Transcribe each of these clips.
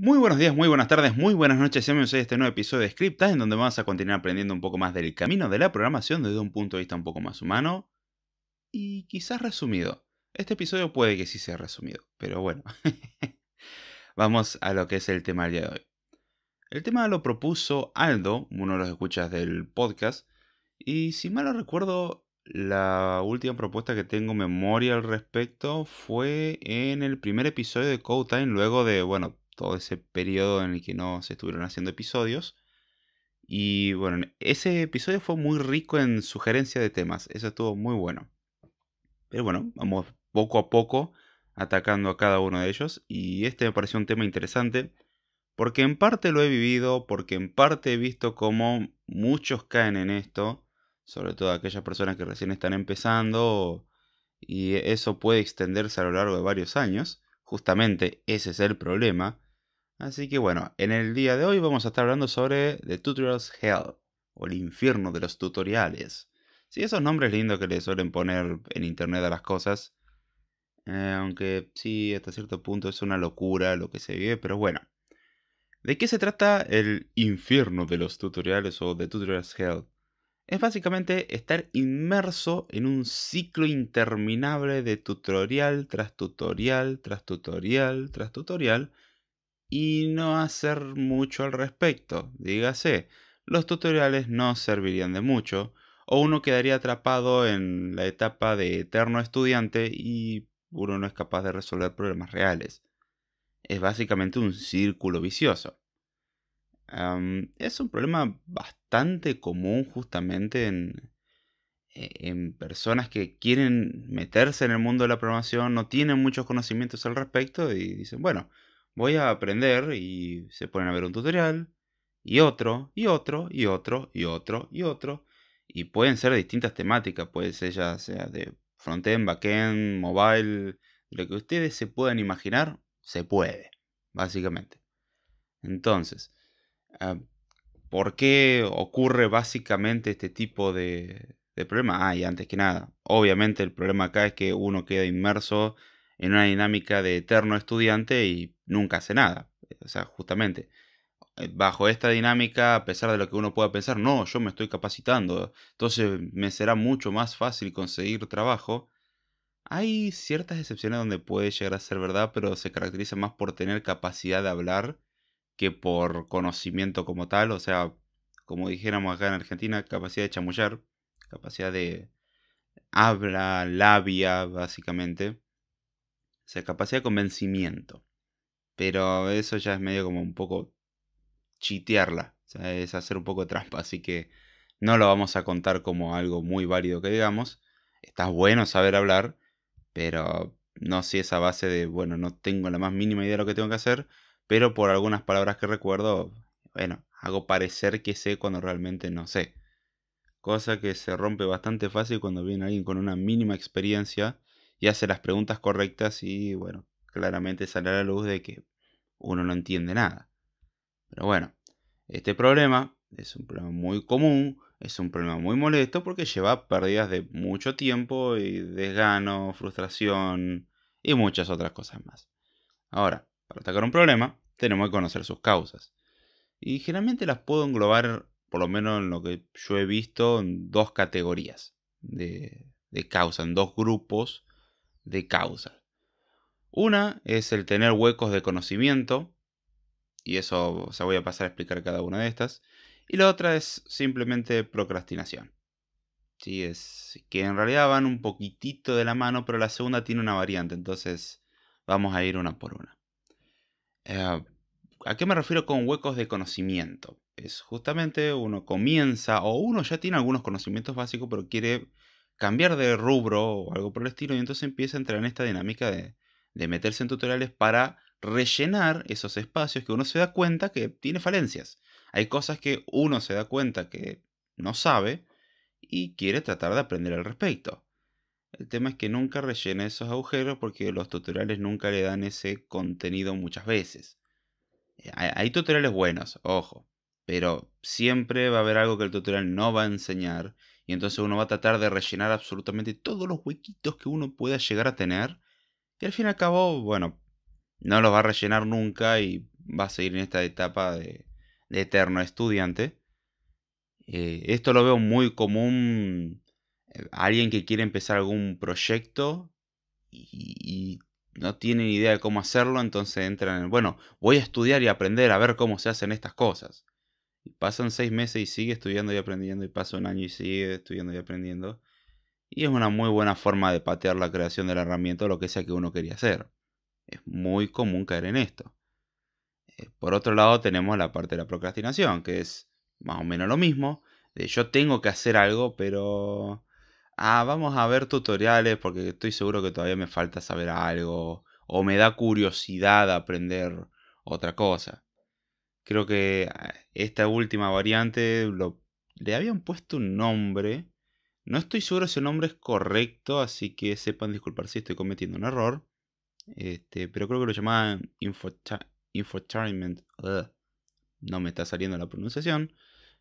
Muy buenos días, muy buenas tardes, muy buenas noches. Bienvenidos a este nuevo episodio de Scriptas, en donde vamos a continuar aprendiendo un poco más del camino de la programación desde un punto de vista un poco más humano y quizás resumido. Este episodio puede que sí sea resumido, pero bueno. vamos a lo que es el tema del día de hoy. El tema lo propuso Aldo, uno de los escuchas del podcast, y si mal no recuerdo, la última propuesta que tengo memoria al respecto fue en el primer episodio de Code Time, luego de, bueno, todo ese periodo en el que no se estuvieron haciendo episodios. Y bueno, ese episodio fue muy rico en sugerencia de temas, eso estuvo muy bueno. Pero bueno, vamos poco a poco atacando a cada uno de ellos y este me pareció un tema interesante porque en parte lo he vivido, porque en parte he visto cómo muchos caen en esto, sobre todo aquellas personas que recién están empezando y eso puede extenderse a lo largo de varios años. Justamente ese es el problema, Así que bueno, en el día de hoy vamos a estar hablando sobre The Tutorials Hell, o el infierno de los tutoriales. Sí, esos nombres lindos que le suelen poner en internet a las cosas. Eh, aunque sí, hasta cierto punto es una locura lo que se vive, pero bueno. ¿De qué se trata el infierno de los tutoriales o The Tutorials Hell? Es básicamente estar inmerso en un ciclo interminable de tutorial tras tutorial tras tutorial tras tutorial y no hacer mucho al respecto. Dígase, los tutoriales no servirían de mucho, o uno quedaría atrapado en la etapa de eterno estudiante y uno no es capaz de resolver problemas reales. Es básicamente un círculo vicioso. es un problema bastante común justamente en, eh, en personas que quieren meterse en el mundo de la programación, no tienen muchos conocimientos al respecto y dicen, bueno, voy a aprender y se ponen a ver un tutorial y otro y otro y otro y otro y otro y pueden ser distintas temáticas, puede ser ya sea de frontend, backend, mobile, lo que ustedes se puedan imaginar, se puede, básicamente. Entonces, ah, ¿por qué ocurre básicamente este tipo de, de problema? Ah, y antes que nada, obviamente el problema acá es que uno queda inmerso en una dinámica de eterno estudiante y nunca hace nada. O sea, justamente, eh, bajo esta dinámica, a pesar de lo que uno pueda pensar, no, yo me estoy capacitando, entonces me será mucho más fácil conseguir trabajo. Hay ciertas excepciones donde puede llegar a ser verdad, pero se caracteriza más por tener capacidad de hablar que por conocimiento como tal, o sea, como dijéramos acá en Argentina, capacidad de chamullar, capacidad de habla, labia, básicamente. O sea, capacidad de convencimiento. Pero eso ya es medio como un poco chitearla. O es hacer un poco trampa. Así que no lo vamos a contar como algo muy válido que digamos. Está bueno saber hablar, pero no si esa base de, bueno, no tengo la más mínima idea de lo que tengo que hacer, pero por algunas palabras que recuerdo, bueno, hago parecer que sé cuando realmente no sé. Cosa que se rompe bastante fácil cuando viene alguien con una mínima experiencia y hace las preguntas correctas y, bueno, claramente sale a la luz de que uno no entiende nada. Pero bueno, este problema es un problema muy común, es un problema muy molesto porque lleva pérdidas de mucho tiempo y desgano, frustración y muchas otras cosas más. Ahora, para atacar un problema, tenemos que conocer sus causas. Y generalmente las puedo englobar, por lo menos en lo que yo he visto, en dos categorías de, causas, en dos grupos de causas. Una es el tener huecos de conocimiento, y eso se voy a pasar a explicar cada una de estas. Y la otra es simplemente procrastinación. Sí, es que en realidad van un poquitito de la mano, pero la segunda tiene una variante, entonces vamos a ir una por una. Eh, ¿A qué me refiero con huecos de conocimiento? Es justamente uno comienza o uno ya tiene algunos conocimientos básicos, pero quiere cambiar de rubro o algo por el estilo, y entonces empieza a entrar en esta dinámica de de meterse en tutoriales para rellenar esos espacios que uno se da cuenta que tiene falencias. Hay cosas que uno se da cuenta que no sabe y quiere tratar de aprender al respecto. El tema es que nunca rellena esos agujeros porque los tutoriales nunca le dan ese contenido muchas veces. Eh, hay tutoriales buenos, ojo, pero siempre va a haber algo que el tutorial no va a enseñar y entonces uno va a tratar de rellenar absolutamente todos los huequitos que uno pueda llegar a tener que al fin y al cabo, bueno, no lo va a rellenar nunca y va a seguir en esta etapa de, eterno estudiante. Eh, esto lo veo muy común. Eh, alguien que quiere empezar algún proyecto y, no ni idea de cómo hacerlo, entonces entran en, bueno, voy a estudiar y aprender a ver cómo se hacen estas cosas. Y pasan seis meses y sigue estudiando y aprendiendo, y pasa un año y sigue estudiando y aprendiendo. Y es una muy buena forma de patear la creación de la herramienta lo que sea que uno quería hacer. Es muy común caer en esto. Eh, por otro lado tenemos la parte de la procrastinación, que es más o menos lo mismo. De yo tengo que hacer algo, pero... Ah, vamos a ver tutoriales porque estoy seguro que todavía me falta saber algo. O me da curiosidad aprender otra cosa. Creo que ah, esta última variante le habían puesto un nombre no estoy seguro si el nombre es correcto, así que sepan disculpar si estoy cometiendo un error. Este, pero creo que lo llamaban Infotainment. No me está saliendo la pronunciación.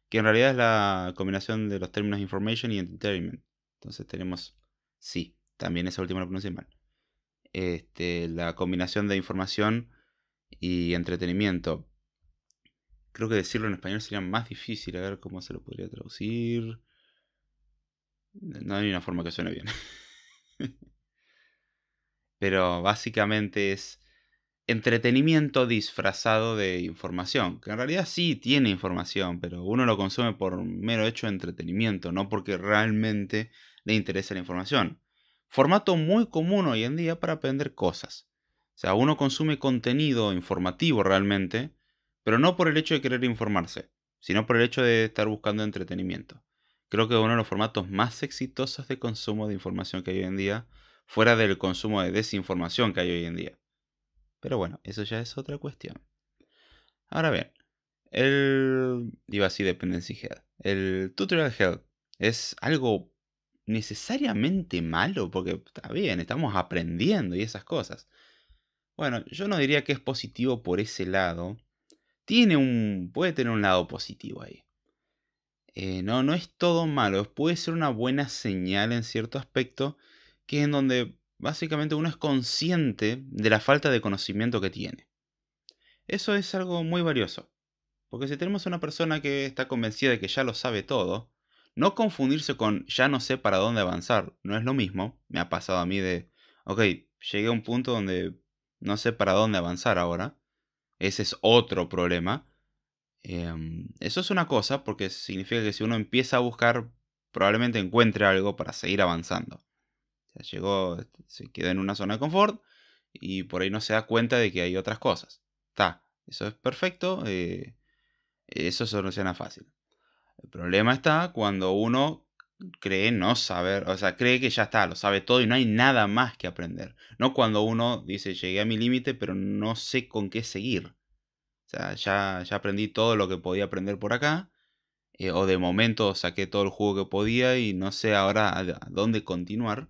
Que en realidad es la combinación de los términos Information y Entertainment. Entonces tenemos, sí, también esa última la pronuncié mal. Este, la combinación de información y entretenimiento. Creo que decirlo en español sería más difícil, a ver cómo se lo podría traducir. No hay una forma que suene bien. Pero básicamente es entretenimiento disfrazado de información, que en realidad sí tiene información, pero uno lo consume por mero hecho de entretenimiento, no porque realmente le interese la información. Formato muy común hoy en día para aprender cosas. O sea, uno consume contenido informativo realmente, pero no por el hecho de querer informarse, sino por el hecho de estar buscando entretenimiento creo que uno de los formatos más exitosos de consumo de información que hay hoy en día, fuera del consumo de desinformación que hay hoy en día. Pero bueno, eso ya es otra cuestión. Ahora bien, el. iba así Dependency El Tutorial Health es algo necesariamente malo, porque está bien, estamos aprendiendo y esas cosas. Bueno, yo no diría que es positivo por ese lado. Tiene un. puede tener un lado positivo ahí. Eh, no, no es todo malo, puede ser una buena señal en cierto aspecto, que es en donde básicamente uno es consciente de la falta de conocimiento que tiene. Eso es algo muy valioso, porque si tenemos a una persona que está convencida de que ya lo sabe todo, no confundirse con ya no sé para dónde avanzar, no es lo mismo, me ha pasado a mí de, ok, llegué a un punto donde no sé para dónde avanzar ahora, ese es otro problema, Em, eso es una cosa porque significa que si uno empieza a buscar, probablemente encuentre algo para seguir avanzando. Este, se queda en una zona de confort y por ahí no se da cuenta de que hay otras cosas. Está, eso es perfecto, eh, eso soluciona fácil. El problema está cuando uno cree no saber, o sea, cree que ya está, lo sabe todo y no hay nada más que aprender. No cuando uno dice, llegué a mi límite, pero no sé con qué seguir. O sea, ya, ya aprendí todo lo que podía aprender por acá. Eh, o de momento saqué todo el juego que podía y no sé ahora a, dónde continuar.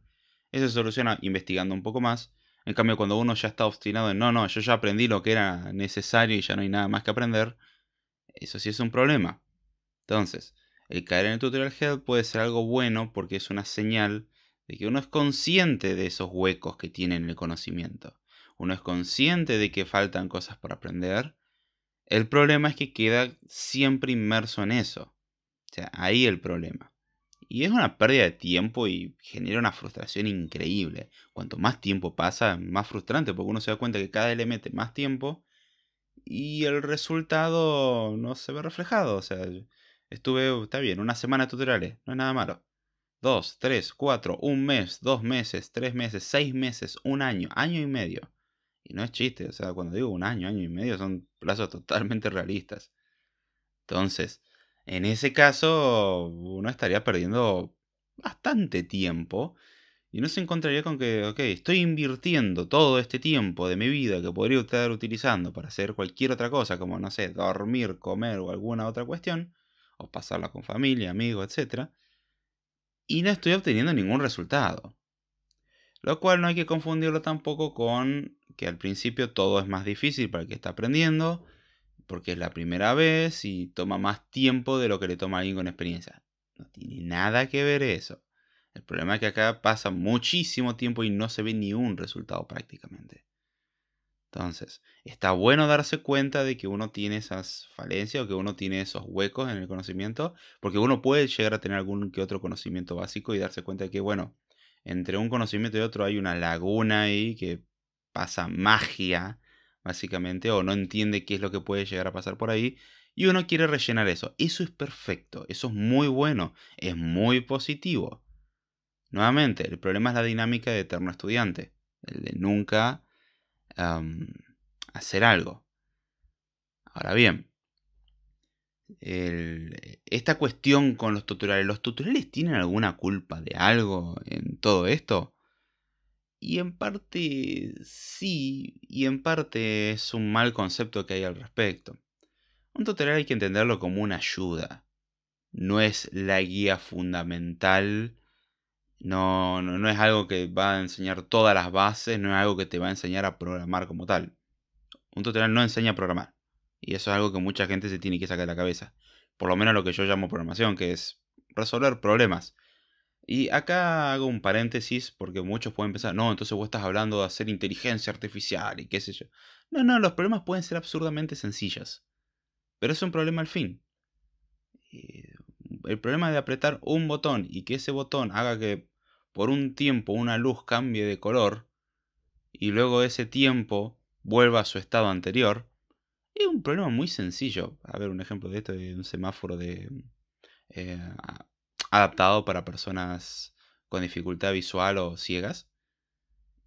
Eso se soluciona investigando un poco más. En cambio, cuando uno ya está obstinado en no, no, yo ya aprendí lo que era necesario y ya no hay nada más que aprender, eso sí es un problema. Entonces, el caer en el tutorial head puede ser algo bueno porque es una señal de que uno es consciente de esos huecos que tiene en el conocimiento. Uno es consciente de que faltan cosas por aprender el problema es que queda siempre inmerso en eso. O sea, ahí el problema. Y es una pérdida de tiempo y genera una frustración increíble. Cuanto más tiempo pasa, más frustrante, porque uno se da cuenta que cada vez le mete más tiempo y el resultado no se ve reflejado. O sea, estuve, está bien, una semana de tutoriales, no es nada malo. Dos, tres, cuatro, un mes, dos meses, tres meses, seis meses, un año, año y medio. Y no es chiste, o sea, cuando digo un año, año y medio, son plazos totalmente realistas. Entonces, en ese caso, uno estaría perdiendo bastante tiempo y no se encontraría con que, ok, estoy invirtiendo todo este tiempo de mi vida que podría estar utilizando para hacer cualquier otra cosa, como, no sé, dormir, comer o alguna otra cuestión, o pasarla con familia, amigos, etc. Y no estoy obteniendo ningún resultado. Lo cual no hay que confundirlo tampoco con que al principio todo es más difícil para el que está aprendiendo, porque es la primera vez y toma más tiempo de lo que le toma a alguien con experiencia. No tiene nada que ver eso. El problema es que acá pasa muchísimo tiempo y no se ve ni un resultado prácticamente. Entonces, está bueno darse cuenta de que uno tiene esas falencias o que uno tiene esos huecos en el conocimiento, porque uno puede llegar a tener algún que otro conocimiento básico y darse cuenta de que, bueno, entre un conocimiento y otro hay una laguna ahí que pasa magia, básicamente, o no entiende qué es lo que puede llegar a pasar por ahí, y uno quiere rellenar eso. Eso es perfecto, eso es muy bueno, es muy positivo. Nuevamente, el problema es la dinámica de eterno estudiante, el de nunca hacer algo. Ahora bien, esta cuestión con los tutoriales. ¿Los tutoriales tienen alguna culpa de algo en todo esto? Y en parte sí, y en parte es un mal concepto que hay al respecto. Un tutorial hay que entenderlo como una ayuda. No es la guía fundamental. No, no, no es algo que va a enseñar todas las bases, no es algo que te va a enseñar a programar como tal. Un tutorial no enseña a programar. Y eso es algo que mucha gente se tiene que sacar de la cabeza. Por lo menos lo que yo llamo programación, que es resolver problemas. Y acá hago un paréntesis porque muchos pueden pensar, no, entonces vos estás hablando de hacer inteligencia artificial y qué sé yo. No, no, los problemas pueden ser absurdamente sencillas. Pero es un problema al fin. El problema de apretar un botón y que ese botón haga que por un tiempo una luz cambie de color y luego ese tiempo vuelva a su estado anterior, es un problema muy sencillo. A ver, un ejemplo de esto de un semáforo eh, adaptado para personas con dificultad visual o ciegas.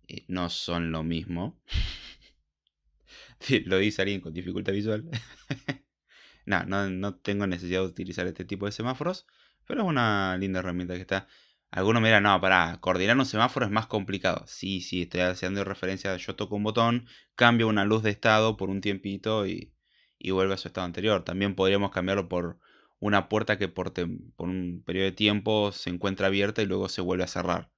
Eh, no son lo mismo. lo dice alguien con dificultad visual. no, no tengo necesidad de utilizar este tipo de semáforos, pero es una linda herramienta que está. Algunos mira no, para coordinar un semáforo es más complicado. Sí, sí, estoy haciendo referencia, yo toco un botón, cambio una luz de estado por un tiempito y, vuelve a su estado anterior. También podríamos cambiarlo por una puerta que por, por un periodo de tiempo se encuentra abierta y luego se vuelve a cerrar.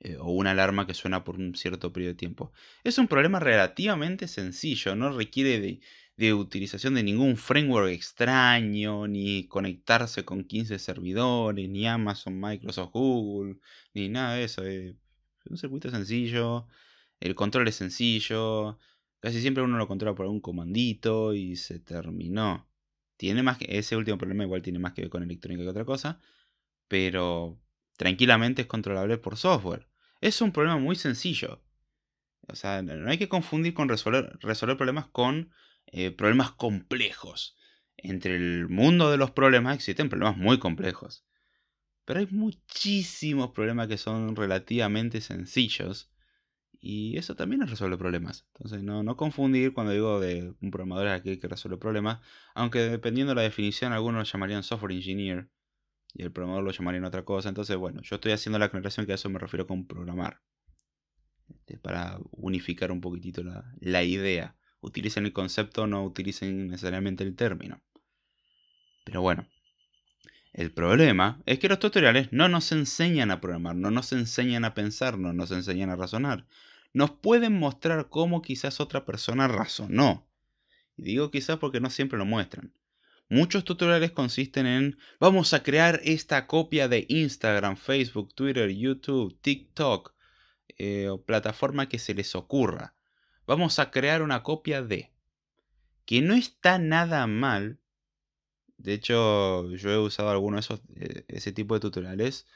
Eh, o una alarma que suena por un cierto periodo de tiempo. Es un problema relativamente sencillo, no requiere de de utilización de ningún framework extraño, ni conectarse con 15 servidores, ni Amazon, Microsoft, Google, ni nada de eso. Eh, es un circuito sencillo, el control es sencillo, casi siempre uno lo controla por algún comandito y se terminó. Tiene más ese último problema igual tiene más que ver con electrónica que otra cosa, pero tranquilamente es controlable por software. Es un problema muy sencillo. O sea, no hay que confundir con resolver, resolver problemas con eh, problemas complejos. Entre el mundo de los problemas existen problemas muy complejos. Pero hay muchísimos problemas que son relativamente sencillos. Y eso también resuelve problemas. Entonces no, confundir cuando digo de un programador es aquel que resuelve problemas. Aunque dependiendo de la definición algunos lo llamarían software engineer. Y el programador lo llamarían otra cosa. Entonces bueno, yo estoy haciendo la aclaración que a eso me refiero con programar. Este, para unificar un poquitito la, la idea utilicen el concepto, no utilicen necesariamente el término. Pero bueno, el problema es que los tutoriales no nos enseñan a programar, no nos enseñan a pensar, no nos enseñan a razonar. Nos pueden mostrar cómo quizás otra persona razonó. Y digo quizás porque no siempre lo muestran. Muchos tutoriales consisten en vamos a crear esta copia de Instagram, Facebook, Twitter, YouTube, TikTok eh, o plataforma que se les ocurra vamos a crear una copia de. Que no está nada mal. De hecho, yo he usado alguno de esos, eh, ese tipo de tutoriales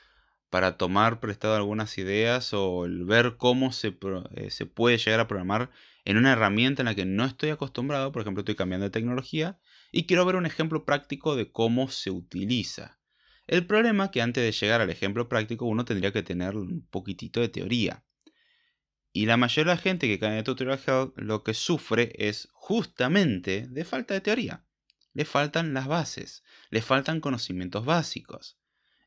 para tomar prestado algunas ideas o ver cómo se, eh, se puede llegar a programar en una herramienta en la que no estoy acostumbrado. Por ejemplo, estoy cambiando de tecnología y quiero ver un ejemplo práctico de cómo se utiliza. El problema es que antes de llegar al ejemplo práctico uno tendría que tener un poquitito de teoría. Y la mayoría de la gente que cae en el tutorial lo que sufre es justamente de falta de teoría. Le faltan las bases, le faltan conocimientos básicos.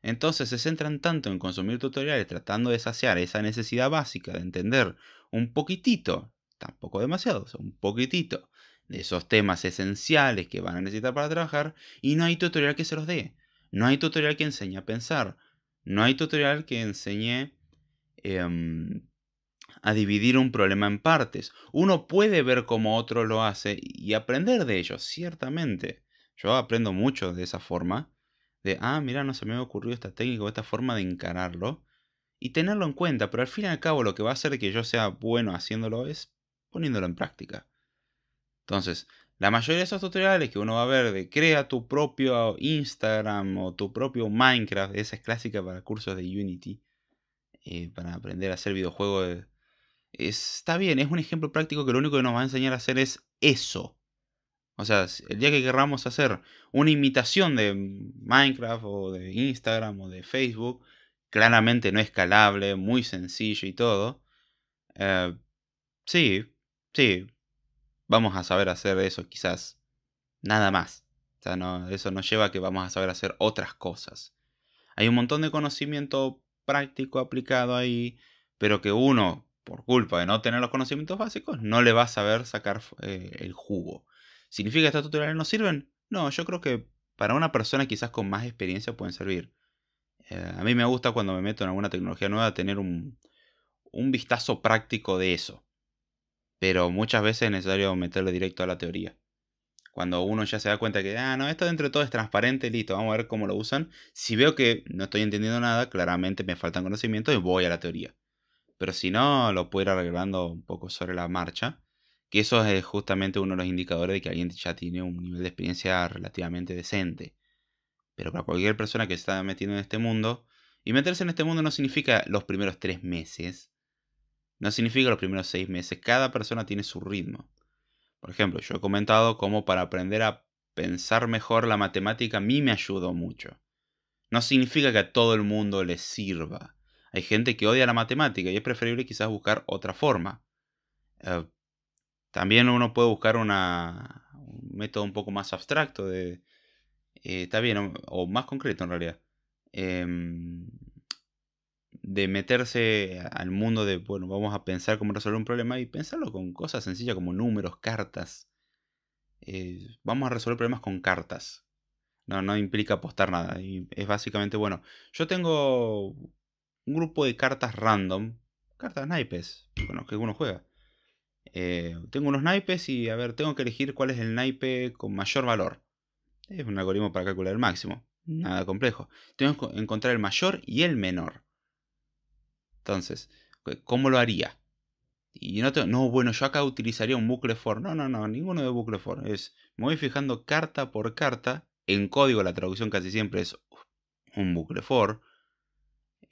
Entonces se centran tanto en consumir tutoriales tratando de saciar esa necesidad básica de entender un poquitito, tampoco demasiado, un poquitito, de esos temas esenciales que van a necesitar para trabajar y no hay tutorial que se los dé. No hay tutorial que enseñe a pensar. No hay tutorial que enseñe... Em, a dividir un problema en partes. Uno puede ver cómo otro lo hace y aprender de ello, ciertamente. Yo aprendo mucho de esa forma, de, ah, mira, no se me ha ocurrido esta técnica o esta forma de encararlo, y tenerlo en cuenta, pero al fin y al cabo lo que va a hacer que yo sea bueno haciéndolo es poniéndolo en práctica. Entonces, la mayoría de esos tutoriales que uno va a ver de crea tu propio Instagram o tu propio Minecraft, esa es clásica para cursos de Unity, eh, para aprender a hacer videojuegos está bien, es un ejemplo práctico que lo único que nos va a enseñar a hacer es eso. O sea, el día que querramos hacer una imitación de Minecraft o de Instagram o de Facebook, claramente no escalable, muy sencillo y todo. Eh, sí, sí, vamos a saber hacer eso quizás. Nada más. O sea, eso nos lleva a que vamos a saber hacer otras cosas. Hay un montón de conocimiento práctico aplicado ahí, pero que uno por culpa de no tener los conocimientos básicos, no le va a saber sacar eh, el jugo. ¿Significa que estos tutoriales no sirven? No, yo creo que para una persona quizás con más experiencia pueden servir. Eh, a mí me gusta cuando me meto en alguna tecnología nueva tener un, vistazo práctico de eso. Pero muchas veces es necesario meterle directo a la teoría. Cuando uno ya se da cuenta que, ah, no, esto dentro de todo es transparente, listo, vamos a ver cómo lo usan. Si veo que no estoy entendiendo nada, claramente me faltan conocimientos y voy a la teoría. Pero si no, lo puedo ir arreglando un poco sobre la marcha. Que eso es justamente uno de los indicadores de que alguien ya tiene un nivel de experiencia relativamente decente. Pero para cualquier persona que se está metiendo en este mundo, y meterse en este mundo no significa los primeros tres meses, no significa los primeros seis meses, cada persona tiene su ritmo. Por ejemplo, yo he comentado cómo para aprender a pensar mejor la matemática a mí me ayudó mucho. No significa que a todo el mundo le sirva. Hay gente que odia la matemática y es preferible quizás buscar otra forma. Eh, también uno puede buscar un método un poco más abstracto de... Eh, está bien, o, más concreto en realidad. Em, de meterse al mundo de, bueno, vamos a pensar cómo resolver un problema y pensarlo con cosas sencillas como números, cartas. Eh, vamos a resolver problemas con cartas. No, no implica apostar nada. Y es básicamente, bueno, yo tengo un grupo de cartas random. Cartas naipes, con los que uno juega. Eh, tengo unos naipes y a ver, tengo que elegir cuál es el naipe con mayor valor. Es un algoritmo para calcular el máximo. Nada complejo. Tengo que encontrar el mayor y el menor. Entonces, ¿cómo lo haría? Y no, no, bueno, yo acá utilizaría un bucle for. No, no, no, ninguno de bucle for. Es, me voy fijando carta por carta. En código la traducción casi siempre es un bucle for.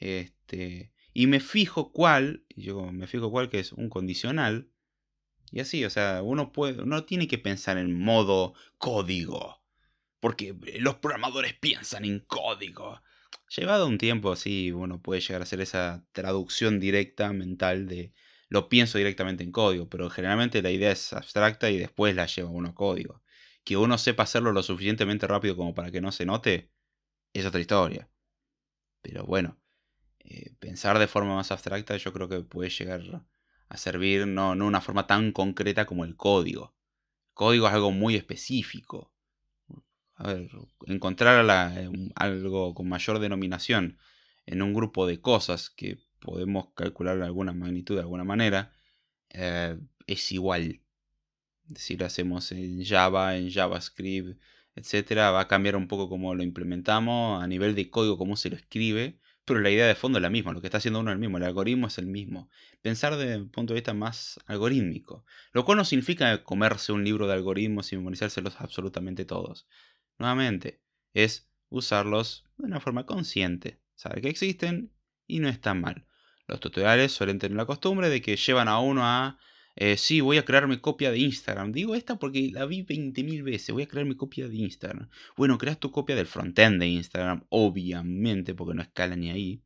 Este, y me fijo cuál, yo me fijo cuál que es un condicional. Y así, o sea, uno, puede, uno tiene que pensar en modo código. Porque los programadores piensan en código. Llevado un tiempo, así uno puede llegar a hacer esa traducción directa mental de lo pienso directamente en código, pero generalmente la idea es abstracta y después la lleva uno a código. Que uno sepa hacerlo lo suficientemente rápido como para que no se note, es otra historia. Pero bueno, eh, pensar de forma más abstracta, yo creo que puede llegar a servir no, una forma tan concreta como el código. código es algo muy específico. A ver, encontrar eh, algo con mayor denominación en un grupo de cosas que podemos calcular alguna magnitud de alguna manera eh, es igual. Si lo hacemos en Java, en JavaScript, etcétera, va a cambiar un poco cómo lo implementamos a nivel de código, cómo se lo escribe, pero la idea de fondo es la misma, lo que está haciendo uno es el mismo, el algoritmo es el mismo. Pensar desde un punto de vista más algorítmico, lo cual no significa comerse un libro de algoritmos y memorizárselos absolutamente todos. Nuevamente, es usarlos de una forma consciente, saber que existen y no están mal. Los tutoriales suelen tener la costumbre de que llevan a uno a eh, sí, voy a crear mi copia de Instagram. Digo esta porque la vi 20.000 veces. Voy a crear mi copia de Instagram. Bueno, creas tu copia del frontend de Instagram, obviamente, porque no escala ni ahí.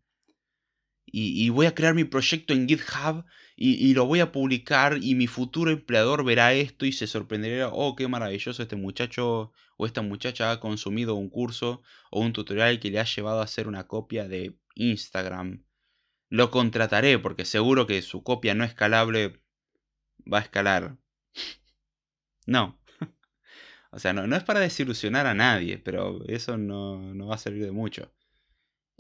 Y, voy a crear mi proyecto en GitHub y, y, lo voy a publicar y mi futuro empleador verá esto y se sorprenderá, oh, qué maravilloso este muchacho o esta muchacha ha consumido un curso o un tutorial que le ha llevado a hacer una copia de Instagram. Lo contrataré porque seguro que su copia no escalable va a escalar. No. O sea, no, es para desilusionar a nadie, pero eso no, va a servir de mucho.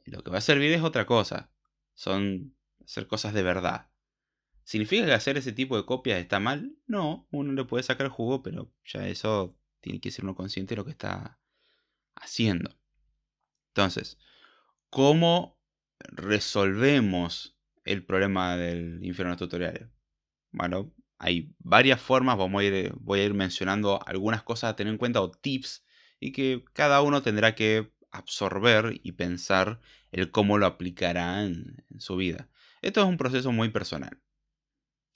Lo que va a servir es otra cosa. Son hacer cosas de verdad. ¿Significa que hacer ese tipo de copias está mal? No, uno le puede sacar jugo, pero ya eso tiene que ser uno consciente de lo que está haciendo. Entonces, ¿cómo resolvemos el problema del infierno tutorial? Bueno, hay varias formas, voy a ir mencionando algunas cosas a tener en cuenta o tips y que cada uno tendrá que absorber y pensar el cómo lo aplicará en, su vida. Esto es un proceso muy personal.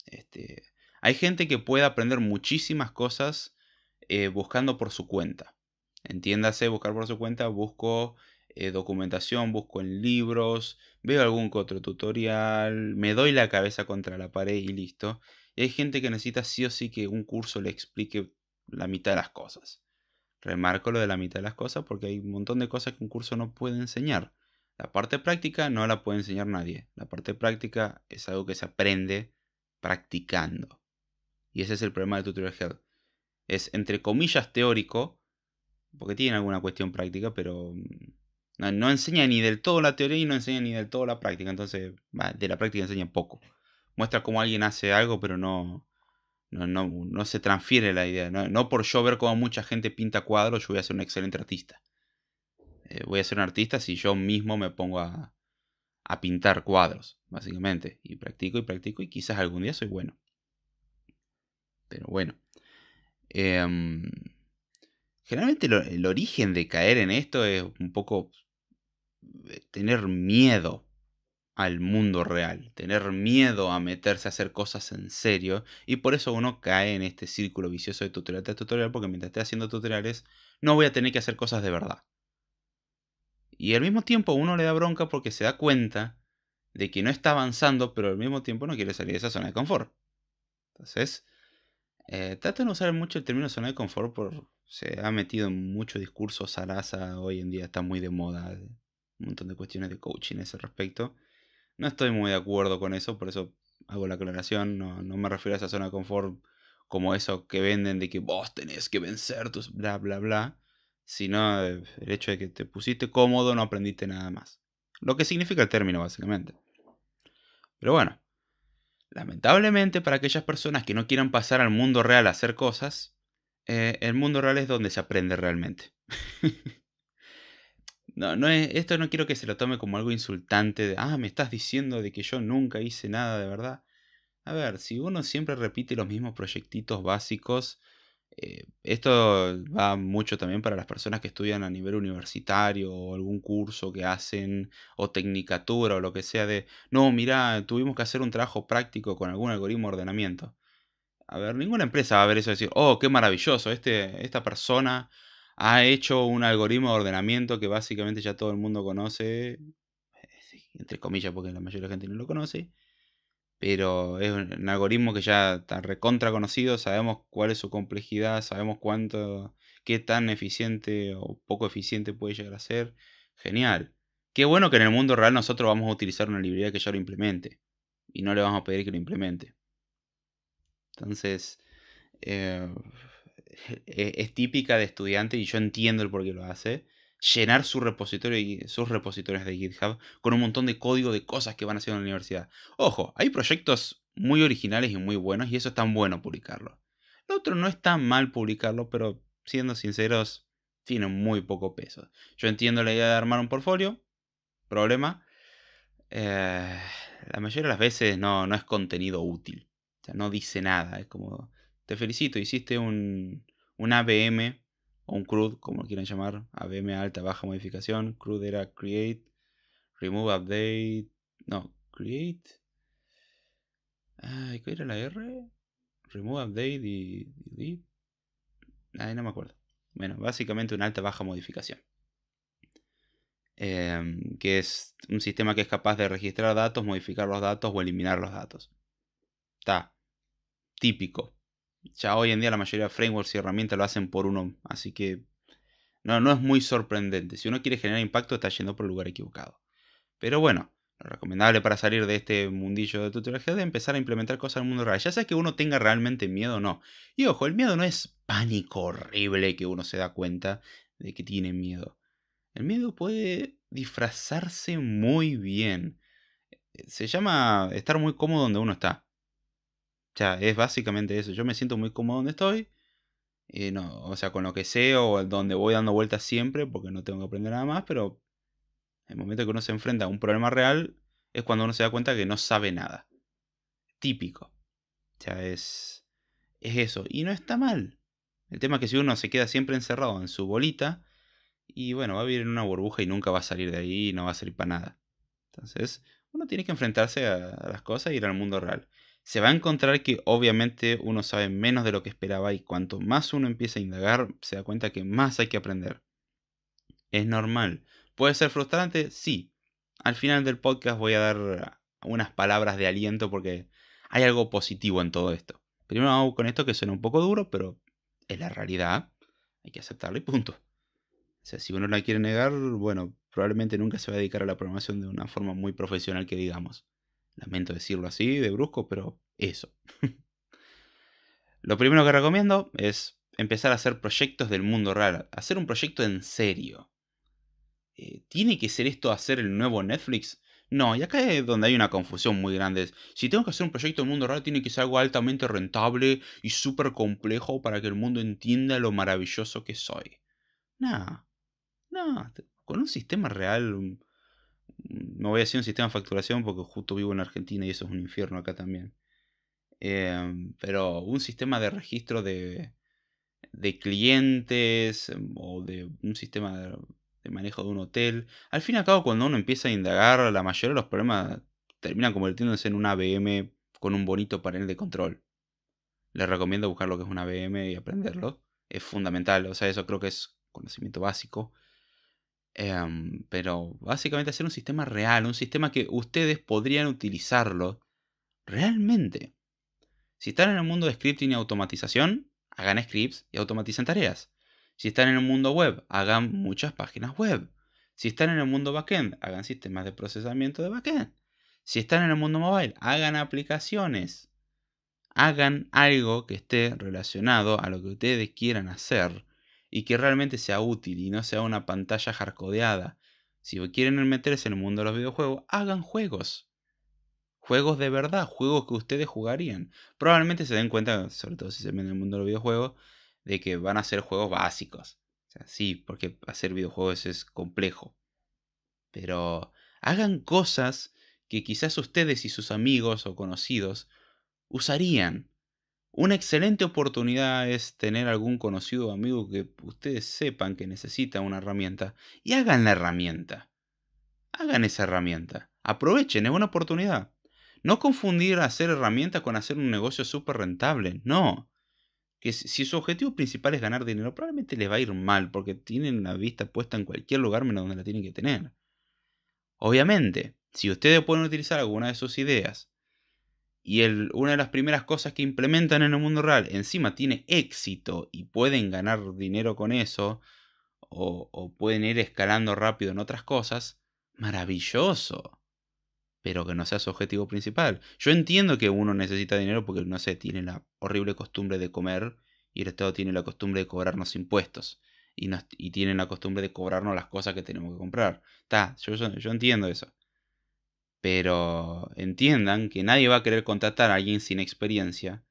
Este, hay gente que puede aprender muchísimas cosas eh, buscando por su cuenta. Entiéndase, buscar por su cuenta, busco eh, documentación, busco en libros, veo algún otro tutorial, me doy la cabeza contra la pared y listo. Y hay gente que necesita sí o sí que un curso le explique la mitad de las cosas. Remarco lo de la mitad de las cosas porque hay un montón de cosas que un curso no puede enseñar. La parte práctica no la puede enseñar nadie. La parte práctica es algo que se aprende practicando. Y ese es el problema de Tutorial Health. Es entre comillas teórico, porque tiene alguna cuestión práctica, pero mm, no enseña ni del todo la teoría y no enseña ni del todo la práctica. Entonces, de la práctica enseña poco muestra cómo alguien hace algo, pero no, no, se transfiere la idea. No, por yo ver cómo mucha gente pinta cuadros, yo voy a ser un excelente artista. Eh, voy a ser un artista si yo mismo me pongo a, a pintar cuadros, básicamente. Y practico y practico y quizás algún día soy bueno. Pero bueno. Em, generalmente el origen de caer en esto es un poco eh, tener miedo al mundo real, tener miedo a meterse a hacer cosas en serio y por eso uno cae en este círculo vicioso de tutorial de tutorial porque mientras esté haciendo tutoriales no voy a tener que hacer cosas de verdad. Y al mismo tiempo uno le da bronca porque se da cuenta de que no está avanzando pero al mismo tiempo no quiere salir de esa zona de confort. Entonces, eh, trato de no usar mucho el término zona de confort Porque se ha metido en mucho discurso Sarasa, hoy en día está muy de moda, un montón de cuestiones de coaching a ese respecto no estoy muy de acuerdo con eso, por eso hago la aclaración. No, me refiero a esa zona de confort como eso que venden de que vos tenés que vencer tus bla bla bla, sino el hecho de que te pusiste cómodo, no aprendiste nada más. Lo que significa el término básicamente. Pero bueno, lamentablemente para aquellas personas que no quieran pasar al mundo real a hacer cosas, eh, el mundo real es donde se aprende realmente. No, no es, esto no quiero que se lo tome como algo insultante de, ah, me estás diciendo de que yo nunca hice nada de verdad. A ver, si uno siempre repite los mismos proyectitos básicos, eh, esto va mucho también para las personas que estudian a nivel universitario o algún curso que hacen o tecnicatura o lo que sea de, no, mira, tuvimos que hacer un trabajo práctico con algún algoritmo de ordenamiento. A ver, ninguna empresa va a ver eso y decir, oh, qué maravilloso, este, esta persona ha hecho un algoritmo de ordenamiento que básicamente ya todo el mundo conoce, eh, entre comillas porque la mayoría de la gente no lo conoce, pero es un algoritmo que ya está recontra conocido, sabemos cuál es su complejidad, sabemos cuánto, qué tan eficiente o poco eficiente puede llegar a ser. Genial. Qué bueno que en el mundo real nosotros vamos a utilizar una librería que ya lo implemente y no le vamos a pedir que lo implemente. Entonces, eh, E, es típica de estudiante y yo entiendo el por qué lo hace, llenar su repositorio y sus repositorios de GitHub con un montón de código de cosas que van haciendo en la universidad. Ojo, hay proyectos muy originales y muy buenos y eso es tan bueno publicarlo. Lo otro no es tan mal publicarlo, pero siendo sinceros, tiene muy poco peso. Yo entiendo la idea de armar un portfolio, problema. Eh, la mayoría de las veces no, no es contenido útil. O sea, no dice nada. Es como te felicito, hiciste un, ABM o un CRUD, como quieran llamar, ABM alta, baja modificación, CRUD era create, remove, update, no, create, ay, ¿qué era la R? Remove, update y, Delete. no me acuerdo. Bueno, básicamente una alta, baja modificación. Em, que es un sistema que es capaz de registrar datos, modificar los datos o eliminar los datos. Está típico, ya hoy en día la mayoría de frameworks y herramientas lo hacen por uno, así que no, no es muy sorprendente. Si uno quiere generar impacto, está yendo por el lugar equivocado. Pero bueno, lo recomendable para salir de este mundillo de tutoriales es empezar a implementar cosas en el mundo real. Ya sea que uno tenga realmente miedo o no. Y ojo, el miedo no es pánico horrible que uno se da cuenta de que tiene miedo. El miedo puede disfrazarse muy bien. Se llama estar muy cómodo donde uno está. O sea, es básicamente eso. Yo me siento muy cómodo donde estoy. Eh, no, o sea, con lo que sé o donde voy dando vueltas siempre, porque no tengo que aprender nada más, pero el momento que uno se enfrenta a un problema real es cuando uno se da cuenta que no sabe nada. Típico. O sea, es, es eso. Y no está mal. El tema es que si uno se queda siempre encerrado en su bolita, y bueno, va a vivir en una burbuja y nunca va a salir de ahí y no va a salir para nada. Entonces, uno tiene que enfrentarse a, a las cosas y ir al mundo real se va a encontrar que obviamente uno sabe menos de lo que esperaba y cuanto más uno empieza a indagar, se da cuenta que más hay que aprender. Es normal. ¿Puede ser frustrante? Sí. Al final del podcast voy a dar unas palabras de aliento porque hay algo positivo en todo esto. Primero vamos con esto que suena un poco duro, pero es la realidad. Hay que aceptarlo y punto. O sea, si uno la quiere negar, bueno, probablemente nunca se va a dedicar a la programación de una forma muy profesional que digamos. Lamento decirlo así, de brusco, pero eso. Lo primero que recomiendo es empezar a hacer proyectos del mundo real, hacer un proyecto en serio. Eh, ¿Tiene que ser esto hacer el nuevo Netflix? No, y acá es donde hay una confusión muy grande. Si tengo que hacer un proyecto del mundo real, tiene que ser algo altamente rentable y súper complejo para que el mundo entienda lo maravilloso que soy. Nah, nah, con un sistema real, no voy a decir un sistema de facturación porque justo vivo en Argentina y eso es un infierno acá también. Em, pero un sistema de registro de, de clientes em, o de un sistema de, manejo de un hotel. Al fin y al cabo, cuando uno empieza a indagar, la mayoría de los problemas terminan convirtiéndose en un ABM con un bonito panel de control. Les recomiendo buscar lo que es un ABM y aprenderlo. Es fundamental, o sea, eso creo que es conocimiento básico. Em, pero básicamente hacer un sistema real, un sistema que ustedes podrían utilizarlo realmente. Si están en el mundo de scripting y automatización, hagan scripts y automatizan tareas. Si están en el mundo web, hagan muchas páginas web. Si están en el mundo backend, hagan sistemas de procesamiento de backend. Si están en el mundo mobile, hagan aplicaciones. Hagan algo que esté relacionado a lo que ustedes quieran hacer y que realmente sea útil y no sea una pantalla jarcodeada. Si quieren meterse en el mundo de los videojuegos, hagan juegos. Juegos de verdad, juegos que ustedes jugarían. Probablemente se den cuenta, sobre todo si se meten en el mundo de los videojuegos, de que van a ser juegos básicos. O sí, porque hacer videojuegos es complejo. Pero hagan cosas que quizás ustedes y sus amigos o conocidos usarían. Una excelente oportunidad es tener algún conocido o amigo que ustedes sepan que necesita una herramienta y hagan la herramienta. Hagan esa herramienta. Aprovechen, es una oportunidad. No confundir hacer herramientas con hacer un negocio súper rentable, no. Que si su objetivo principal es ganar dinero, probablemente les va a ir mal porque tienen la vista puesta en cualquier lugar menos donde la tienen que tener. Obviamente, si ustedes pueden utilizar alguna de sus ideas y el, una de las primeras cosas que implementan en el mundo real encima tiene éxito y pueden ganar dinero con eso, o, pueden ir escalando rápido en otras cosas, maravilloso. Pero que no sea su objetivo principal. Yo entiendo que uno necesita dinero porque, no sé, tiene la horrible costumbre de comer y el Estado tiene la costumbre de cobrarnos impuestos. Y, nos, y tienen la costumbre de cobrarnos las cosas que tenemos que comprar. Está, yo entiendo eso. Pero entiendan que nadie va a querer contratar a alguien sin experiencia.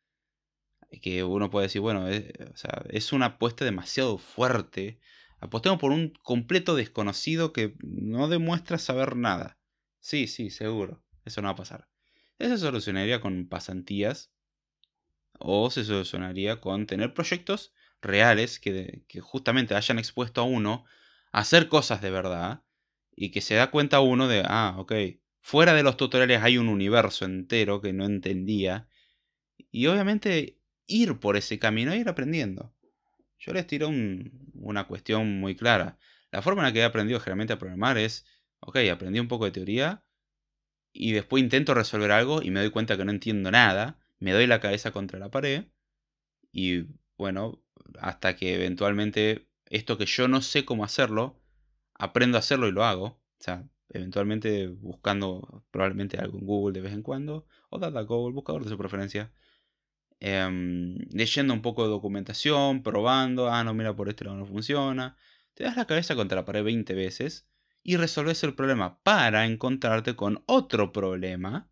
Que uno puede decir, bueno, es, eh, es una apuesta demasiado fuerte. Apostemos por un completo desconocido que no demuestra saber nada. Sí, sí, seguro. Eso no va a pasar. Eso se solucionaría con pasantías. O se solucionaría con tener proyectos reales que, que justamente hayan expuesto a uno a hacer cosas de verdad. Y que se da cuenta uno de, ah, ok, Fuera de los tutoriales hay un universo entero que no entendía. Y obviamente ir por ese camino e ir aprendiendo. Yo les tiro una cuestión muy clara. La forma en la que he aprendido generalmente a programar es, ok, aprendí un poco de teoría y después intento resolver algo y me doy cuenta que no entiendo nada, me doy la cabeza contra la pared y bueno, hasta que eventualmente esto que yo no sé cómo hacerlo, aprendo a hacerlo y lo hago. O sea, eventualmente buscando probablemente algo en Google de vez en cuando, o DataGo, el buscador de su preferencia, em, leyendo un poco de documentación, probando, ah, no, mira, por este lado no funciona, te das la cabeza contra la pared 20 veces y resolves el problema para encontrarte con otro problema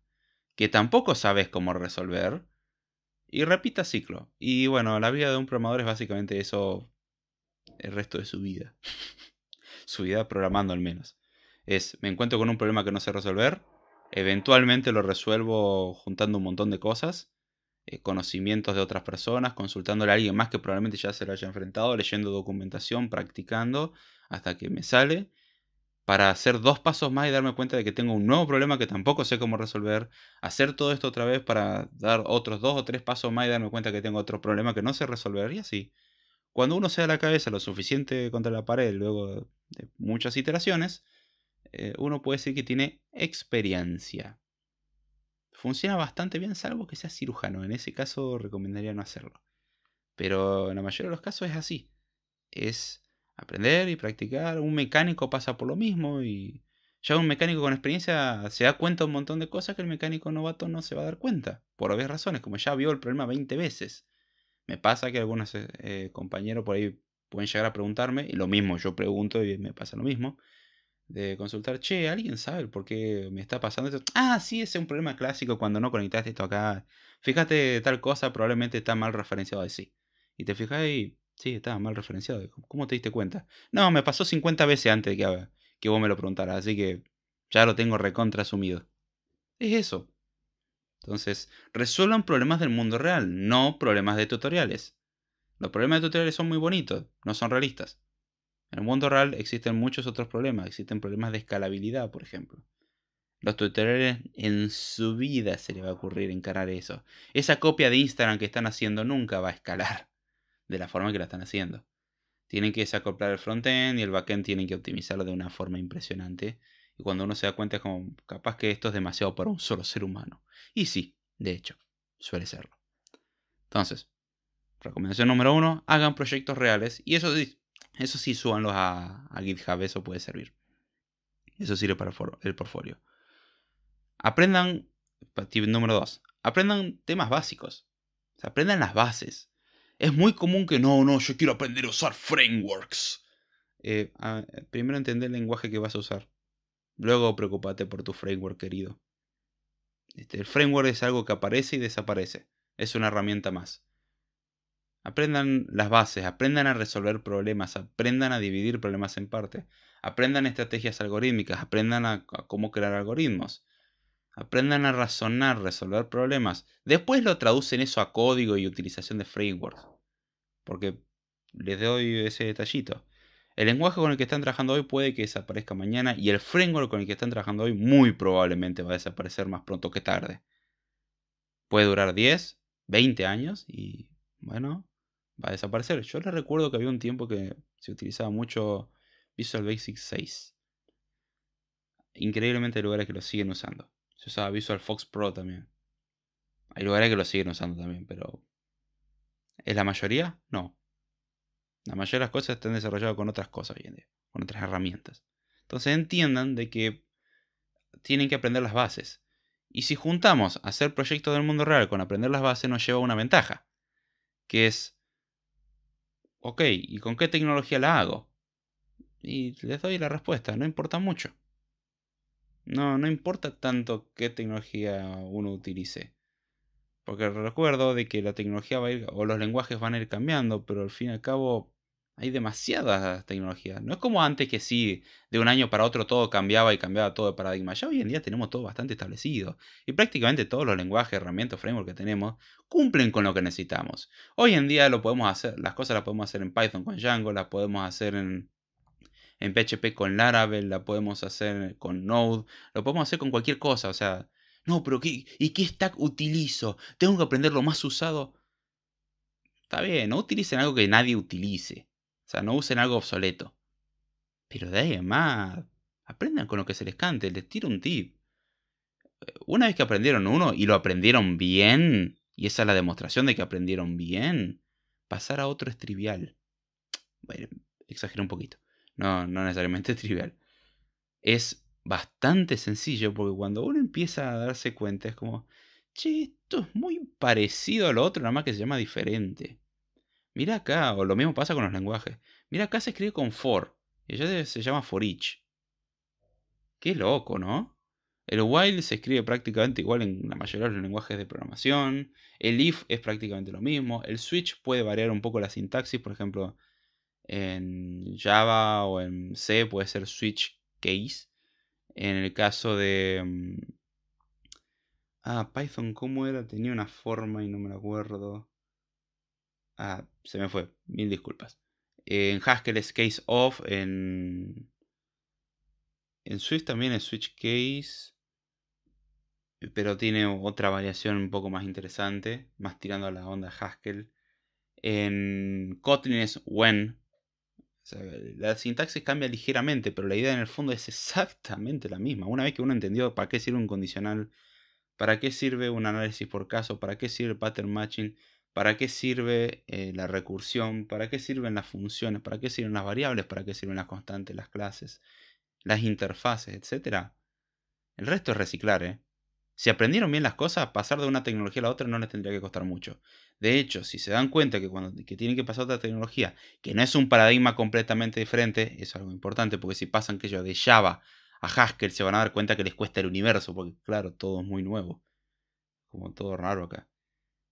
que tampoco sabes cómo resolver y repita ciclo. Y bueno, la vida de un programador es básicamente eso el resto de su vida. su vida programando al menos es me encuentro con un problema que no sé resolver, eventualmente lo resuelvo juntando un montón de cosas, eh, conocimientos de otras personas, consultándole a alguien más que probablemente ya se lo haya enfrentado, leyendo documentación, practicando, hasta que me sale, para hacer dos pasos más y darme cuenta de que tengo un nuevo problema que tampoco sé cómo resolver, hacer todo esto otra vez para dar otros dos o tres pasos más y darme cuenta que tengo otro problema que no sé resolver y así. Cuando uno se da la cabeza lo suficiente contra la pared luego de muchas iteraciones, eh, uno puede decir que tiene experiencia. Funciona bastante bien, salvo que sea cirujano. En ese caso recomendaría no hacerlo. Pero en la mayoría de los casos es así. Es aprender y practicar. Un mecánico pasa por lo mismo y ya un mecánico con experiencia se da cuenta de un montón de cosas que el mecánico novato no se va a dar cuenta. Por obvias razones, como ya vio el problema 20 veces. Me pasa que algunos eh, eh, compañeros por ahí pueden llegar a preguntarme, y lo mismo, yo pregunto y me pasa lo mismo de consultar, che, ¿alguien sabe por qué me está pasando esto? Ah, sí, ese es un problema clásico cuando no conectaste esto acá. Fíjate, tal cosa probablemente está mal referenciado de Y te fijas y, sí, estaba mal referenciado. ¿Cómo te diste cuenta? No, me pasó 50 veces antes de que, que vos me lo preguntaras, así que ya lo tengo recontra asumido. Es eso. Entonces, resuelvan problemas del mundo real, no problemas de tutoriales. Los problemas de tutoriales son muy bonitos, no son realistas. En el mundo real existen muchos otros problemas, existen problemas de escalabilidad, por ejemplo. Los tutoriales en su vida se le va a ocurrir encarar eso. Esa copia de Instagram que están haciendo nunca va a escalar de la forma que la están haciendo. Tienen que desacoplar el frontend y el backend tienen que optimizarlo de una forma impresionante. Y cuando uno se da cuenta es como, capaz que esto es demasiado para un solo ser humano. Y sí, de hecho, suele serlo. Entonces, recomendación número uno, hagan proyectos reales. Y eso sí, eso sí, súbanlo a, a GitHub, eso puede servir. Eso sirve para el portfolio. Aprendan, tip número dos aprendan temas básicos. aprendan las bases. Es muy común que no, no, yo quiero aprender a usar frameworks. Eh, ah, primero entender el lenguaje que vas a usar. Luego preocupate por tu framework querido. Este, el framework es algo que aparece y desaparece. Es una herramienta más. Aprendan las bases, aprendan a resolver problemas, aprendan a dividir problemas en partes, aprendan estrategias algorítmicas, aprendan a, cómo crear algoritmos, aprendan a razonar, resolver problemas. Después lo traducen eso a código y utilización de frameworks, porque les doy ese detallito. El lenguaje con el que están trabajando hoy puede que desaparezca mañana y el framework con el que están trabajando hoy muy probablemente va a desaparecer más pronto que tarde. Puede durar 10, 20 años y bueno, va a desaparecer. Yo les recuerdo que había un tiempo que se utilizaba mucho Visual Basic 6. Increíblemente hay lugares que lo siguen usando. Se usaba Visual Fox Pro también. Hay lugares que lo siguen usando también, pero... ¿Es la mayoría? No. La mayoría de las cosas están desarrolladas con otras cosas hoy en día, con otras herramientas. Entonces entiendan de que tienen que aprender las bases. Y si juntamos hacer proyectos del mundo real con aprender las bases nos lleva a una ventaja, que es Ok, ¿y con qué tecnología la hago? Y les doy la respuesta, no importa mucho. No, no importa tanto qué tecnología uno utilice. Porque recuerdo de que la tecnología va a ir, o los lenguajes van a ir cambiando, pero al fin y al cabo hay demasiadas tecnologías. No es como antes que sí, de un año para otro todo cambiaba y cambiaba todo el paradigma. Ya hoy en día tenemos todo bastante establecido. Y prácticamente todos los lenguajes, herramientas, frameworks que tenemos cumplen con lo que necesitamos. Hoy en día lo podemos hacer, las cosas las podemos hacer en Python con Django, las podemos hacer en, PHP con Laravel, las podemos hacer con Node, lo podemos hacer con cualquier cosa. O sea, no, pero ¿y qué stack utilizo? Tengo que aprender lo más usado. Está bien, no utilicen algo que nadie utilice. O sea, no usen algo obsoleto. Pero de ahí en más, aprendan con lo que se les cante, les tiro un tip. Una vez que aprendieron uno y lo aprendieron bien, y esa es la demostración de que aprendieron bien, pasar a otro es trivial. Bueno, exagero un poquito. No, no necesariamente es trivial. Es bastante sencillo porque cuando uno empieza a darse cuenta es como, che, esto es muy parecido al otro, nada más que se llama diferente. Mira acá, o lo mismo pasa con los lenguajes. Mira acá se escribe con for, y allá se llama for each. Qué loco, ¿no? El while se escribe prácticamente igual en la mayoría de los lenguajes de programación. El if es prácticamente lo mismo. El switch puede variar un poco la sintaxis. Por ejemplo, en Java o en C puede ser switch case. En el caso de... Mm, ah, Python, ¿cómo era? Tenía una forma y no me la acuerdo. Ah, se me fue, mil disculpas. En Haskell es case off, en, en Swift también es switch case, eh, pero tiene otra variación un poco más interesante, más tirando a la onda Haskell. En Kotlin es when. la sintaxis cambia ligeramente, pero la idea en el fondo es exactamente la misma. Una vez que uno entendió para qué sirve un condicional, para qué sirve un análisis por caso, para qué sirve pattern matching, para qué sirve eh, la recursión, para qué sirven las funciones, para qué sirven las variables, para qué sirven las constantes, las clases, las interfaces, etc. El resto es reciclar, ¿eh? Si aprendieron bien las cosas, pasar de una tecnología a la otra no les tendría que costar mucho. De hecho, si se dan cuenta que cuando que tienen que pasar a otra tecnología, que no es un paradigma completamente diferente, es algo importante, porque si pasan que yo de Java a Haskell se van a dar cuenta que les cuesta el universo, porque claro, todo es muy nuevo. Como todo raro acá.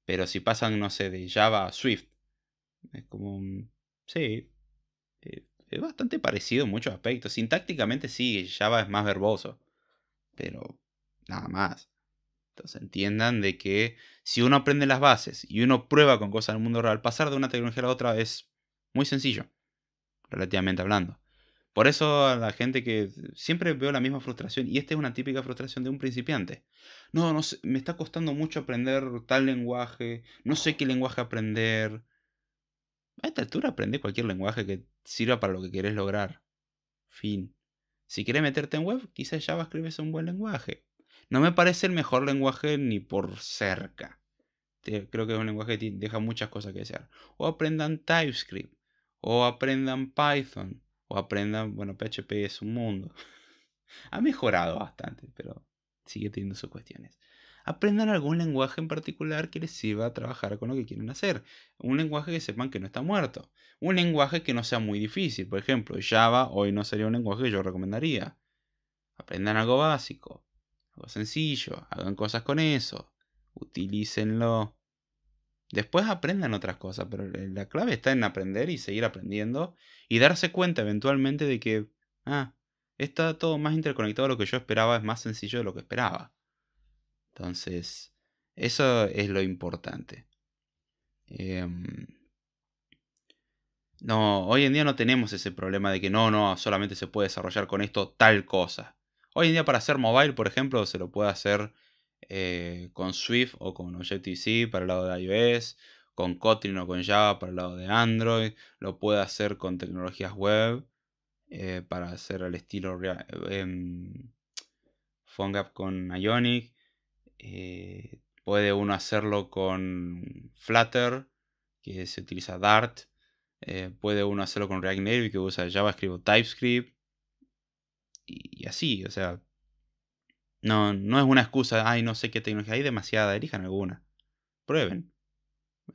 Pero si pasan, no sé, de Java a Swift, es como Sí. Eh, es bastante parecido en muchos aspectos. Sintácticamente sí, Java es más verboso. Pero nada más. Entonces entiendan de que si uno aprende las bases y uno prueba con cosas del mundo real, pasar de una tecnología a la otra es muy sencillo, relativamente hablando. Por eso a la gente que siempre veo la misma frustración, y esta es una típica frustración de un principiante. No, no me está costando mucho aprender tal lenguaje, no sé qué lenguaje aprender. A esta altura aprende cualquier lenguaje que sirva para lo que querés lograr. Fin. Si quieres meterte en web, quizás JavaScript es un buen lenguaje. No me parece el mejor lenguaje ni por cerca. Creo que es un lenguaje que deja muchas cosas que desear. O aprendan TypeScript. O aprendan Python aprendan, bueno, PHP es un mundo. ha mejorado bastante, pero sigue teniendo sus cuestiones. Aprendan algún lenguaje en particular que les sirva a trabajar con lo que quieren hacer. Un lenguaje que sepan que no está muerto. Un lenguaje que no sea muy difícil. Por ejemplo, Java hoy no sería un lenguaje que yo recomendaría. Aprendan algo básico, algo sencillo, hagan cosas con eso, utilícenlo. Después aprendan otras cosas, pero la clave está en aprender y seguir aprendiendo y darse cuenta eventualmente de que, ah, está todo más interconectado de lo que yo esperaba, es más sencillo de lo que esperaba. Entonces, eso es lo importante. Em, no, hoy en día no tenemos ese problema de que no, no, solamente se puede desarrollar con esto tal cosa. Hoy en día para hacer mobile, por ejemplo, se lo puede hacer eh, con Swift o con Objective-C para el lado de iOS, con Kotlin o con Java para el lado de Android, lo puede hacer con tecnologías web eh, para hacer el estilo em, PhoneGap con Ionic, eh, puede uno hacerlo con Flutter, que se utiliza Dart, puede uno hacerlo con React Native que usa JavaScript o TypeScript y, así, o sea, no, no es una excusa, ay, no sé qué tecnología, hay demasiada, elijan alguna. Prueben.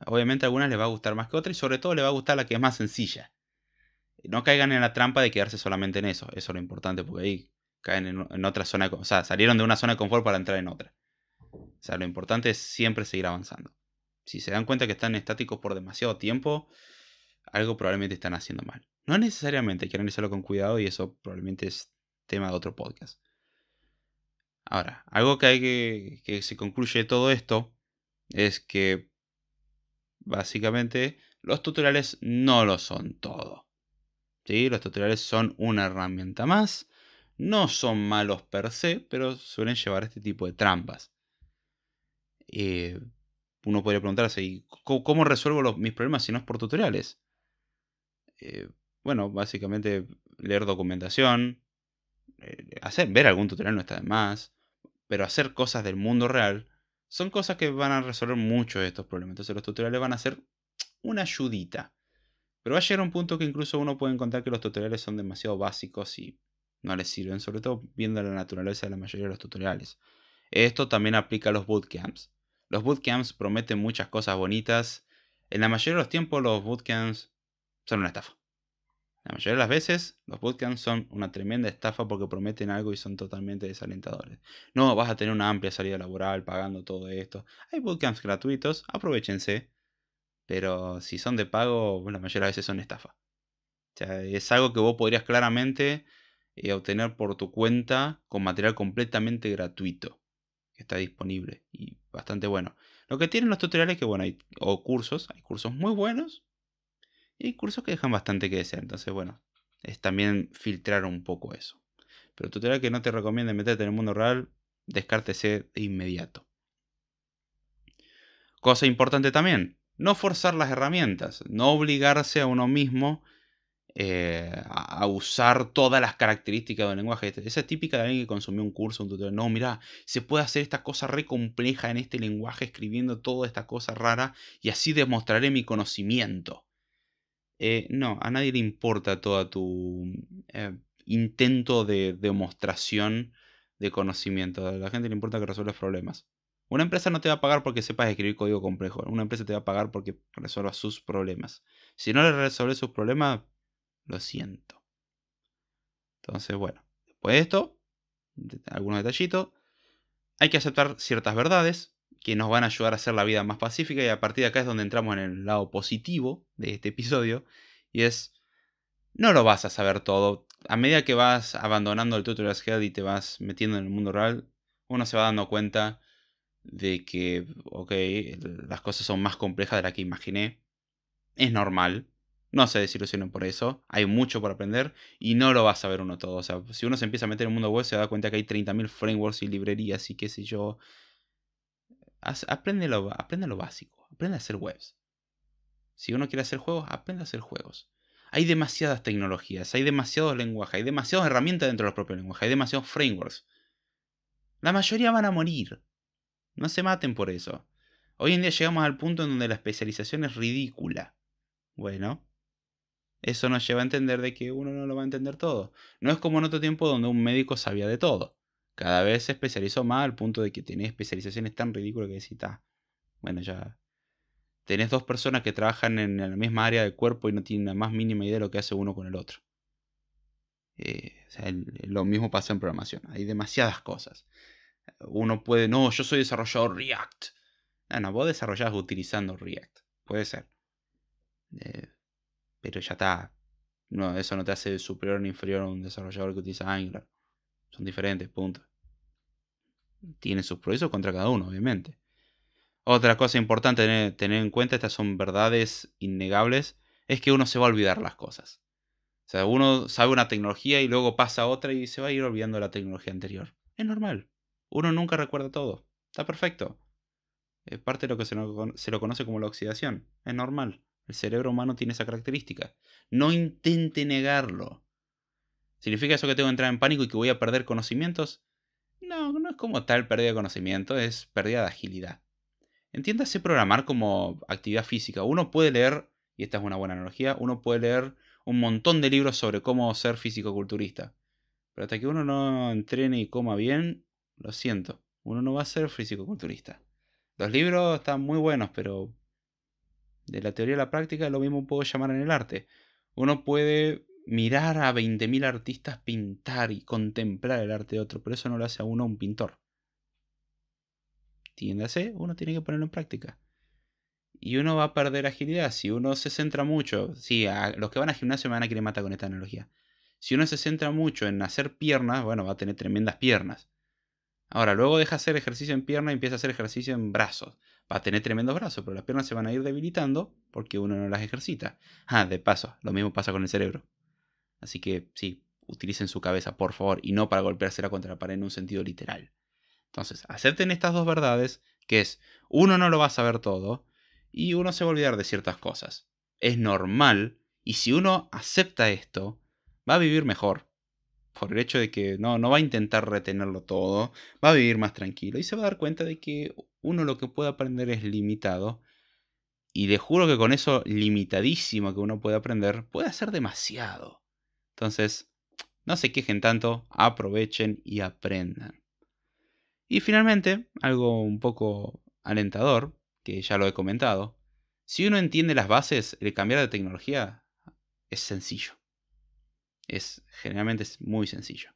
Obviamente a algunas les va a gustar más que otras y sobre todo les va a gustar la que es más sencilla. No caigan en la trampa de quedarse solamente en eso, eso es lo importante, porque ahí caen en, otra zona, o sea, salieron de una zona de confort para entrar en otra. O sea, lo importante es siempre seguir avanzando. Si se dan cuenta que están estáticos por demasiado tiempo, algo probablemente están haciendo mal. No necesariamente, Quieren que con cuidado y eso probablemente es tema de otro podcast. Ahora, algo que hay que, que se concluye de todo esto es que básicamente los tutoriales no lo son todo. ¿Sí? Los tutoriales son una herramienta más, no son malos per se, pero suelen llevar este tipo de trampas. Eh, uno podría preguntarse, ¿cómo, resuelvo mis problemas si no es por tutoriales? Eh, bueno, básicamente leer documentación, eh, hacer, ver algún tutorial no está de más, pero hacer cosas del mundo real son cosas que van a resolver muchos de estos problemas. Entonces los tutoriales van a ser una ayudita. Pero va a llegar un punto que incluso uno puede encontrar que los tutoriales son demasiado básicos y no les sirven, sobre todo viendo la naturaleza de la mayoría de los tutoriales. Esto también aplica a los bootcamps. Los bootcamps prometen muchas cosas bonitas. En la mayoría de los tiempos los bootcamps son una estafa. La mayoría de las veces, los bootcamps son una tremenda estafa porque prometen algo y son totalmente desalentadores. No, vas a tener una amplia salida laboral pagando todo esto. Hay bootcamps gratuitos, aprovechense. Pero si son de pago, la mayoría de las veces son estafa. es algo que vos podrías claramente eh, obtener por tu cuenta con material completamente gratuito que está disponible y bastante bueno. Lo que tienen los tutoriales que, bueno, hay, o cursos, hay cursos muy buenos y hay cursos que dejan bastante que desear. Entonces, bueno, es también filtrar un poco eso. Pero tutorial que no te recomiende meterte en el mundo real, descártese de inmediato. Cosa importante también, no forzar las herramientas, no obligarse a uno mismo eh, a usar todas las características del lenguaje. Esa es típica de alguien que consumió un curso, un tutorial. No, mirá, se puede hacer esta cosa re compleja en este lenguaje escribiendo toda esta cosa rara y así demostraré mi conocimiento. Eh, no, a nadie le importa todo tu eh, intento de demostración de conocimiento. A la gente le importa que resuelvas problemas. Una empresa no te va a pagar porque sepas escribir código complejo. Una empresa te va a pagar porque resuelvas sus problemas. Si no le resuelves sus problemas, lo siento. Entonces, bueno, después de esto, algunos detallitos. Hay que aceptar ciertas verdades que nos van a ayudar a hacer la vida más pacífica y a partir de acá es donde entramos en el lado positivo de este episodio y es no lo vas a saber todo. A medida que vas abandonando el tutorial head y te vas metiendo en el mundo real, uno se va dando cuenta de que, ok, las cosas son más complejas de las que imaginé. Es normal. No se desilusionen por eso. Hay mucho por aprender y no lo vas a ver uno todo. O sea, si uno se empieza a meter en el mundo web, se da cuenta que hay 30.000 frameworks y librerías y qué sé yo, aprende, lo, aprende lo básico, aprende a hacer webs. Si uno quiere hacer juegos, aprende a hacer juegos. Hay demasiadas tecnologías, hay demasiados lenguajes, hay demasiadas herramientas dentro de los propios lenguajes, hay demasiados frameworks. La mayoría van a morir. No se maten por eso. Hoy en día llegamos al punto en donde la especialización es ridícula. Bueno, eso nos lleva a entender de que uno no lo va a entender todo. No es como en otro tiempo donde un médico sabía de todo cada vez se especializó más al punto de que tenés especializaciones tan ridículas que decís, bueno, ya tenés dos personas que trabajan en la misma área del cuerpo y no tienen la más mínima idea de lo que hace uno con el otro. Eh, lo mismo pasa en programación, hay demasiadas cosas. Uno puede, no, yo soy desarrollador React. No, no, vos desarrollás utilizando React, puede ser. Eh, pero ya está. No, eso no te hace superior ni inferior a un desarrollador que utiliza Angular. Son diferentes, puntos tiene sus pros contra cada uno, obviamente. Otra cosa importante tener, en cuenta, estas son verdades innegables, es que uno se va a olvidar las cosas. O sea, uno sabe una tecnología y luego pasa otra y se va a ir olvidando la tecnología anterior. Es normal. Uno nunca recuerda todo. Está perfecto. Es parte de lo que se lo, se lo conoce como la oxidación. Es normal. El cerebro humano tiene esa característica. No intente negarlo. ¿Significa eso que tengo que entrar en pánico y que voy a perder conocimientos? No, no como tal pérdida de conocimiento, es pérdida de agilidad. Entiéndase programar como actividad física. Uno puede leer, y esta es una buena analogía, uno puede leer un montón de libros sobre cómo ser físico-culturista. Pero hasta que uno no entrene y coma bien, lo siento, uno no va a ser físico-culturista. Los libros están muy buenos, pero de la teoría a la práctica lo mismo puedo llamar en el arte. Uno puede mirar a 20.000 artistas pintar y contemplar el arte de otro, pero eso no lo hace a uno un pintor. Tiéndase, uno tiene que ponerlo en práctica. Y uno va a perder agilidad. Si uno se centra mucho, si a los que van a gimnasio me van a querer matar con esta analogía. Si uno se centra mucho en hacer piernas, bueno, va a tener tremendas piernas. Ahora, luego deja hacer ejercicio en pierna y empieza a hacer ejercicio en brazos. Va a tener tremendos brazos, pero las piernas se van a ir debilitando porque uno no las ejercita. Ah, de paso, lo mismo pasa con el cerebro. Así que sí, utilicen su cabeza, por favor, y no para golpearse contra la pared en un sentido literal. Entonces, acepten estas dos verdades, que es, uno no lo va a saber todo, y uno se va a olvidar de ciertas cosas. Es normal, y si uno acepta esto, va a vivir mejor. Por el hecho de que no, no va a intentar retenerlo todo, va a vivir más tranquilo y se va a dar cuenta de que uno lo que puede aprender es limitado. Y le juro que con eso limitadísimo que uno puede aprender, puede hacer demasiado. Entonces, no se quejen tanto, aprovechen y aprendan. Y finalmente, algo un poco alentador, que ya lo he comentado, si uno entiende las bases, el cambiar de tecnología es sencillo. Es generalmente es muy sencillo.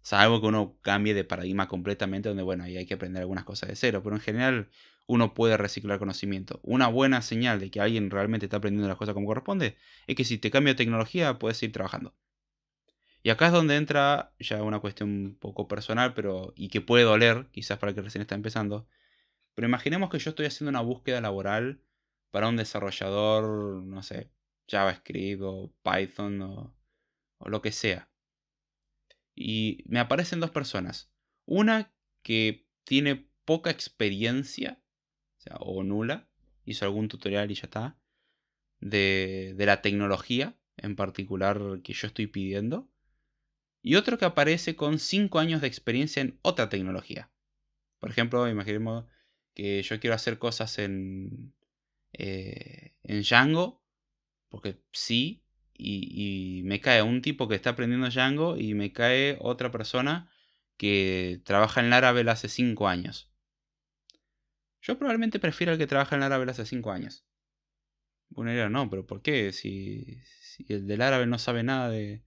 Salvo que uno cambie de paradigma completamente, donde bueno, ahí hay que aprender algunas cosas de cero, pero en general uno puede reciclar conocimiento. Una buena señal de que alguien realmente está aprendiendo las cosas como corresponde es que si te cambia tecnología puedes seguir trabajando. Y acá es donde entra ya una cuestión un poco personal, pero y que puede doler, quizás para el que recién está empezando. Pero imaginemos que yo estoy haciendo una búsqueda laboral para un desarrollador, no sé, JavaScript o Python o lo que sea. Y me aparecen dos personas. Una que tiene poca experiencia o nula, hizo algún tutorial y ya está, de, de la tecnología en particular que yo estoy pidiendo, y otro que aparece con 5 años de experiencia en otra tecnología. Por ejemplo, imaginemos que yo quiero hacer cosas en, eh, en Django, porque sí, y, y, me cae un tipo que está aprendiendo Django y me cae otra persona que trabaja en Laravel hace 5 años. Yo probablemente prefiero al que trabaja en Laravel hace 5 años. Bueno, no, pero ¿por qué? Si, el del Laravel no sabe nada de,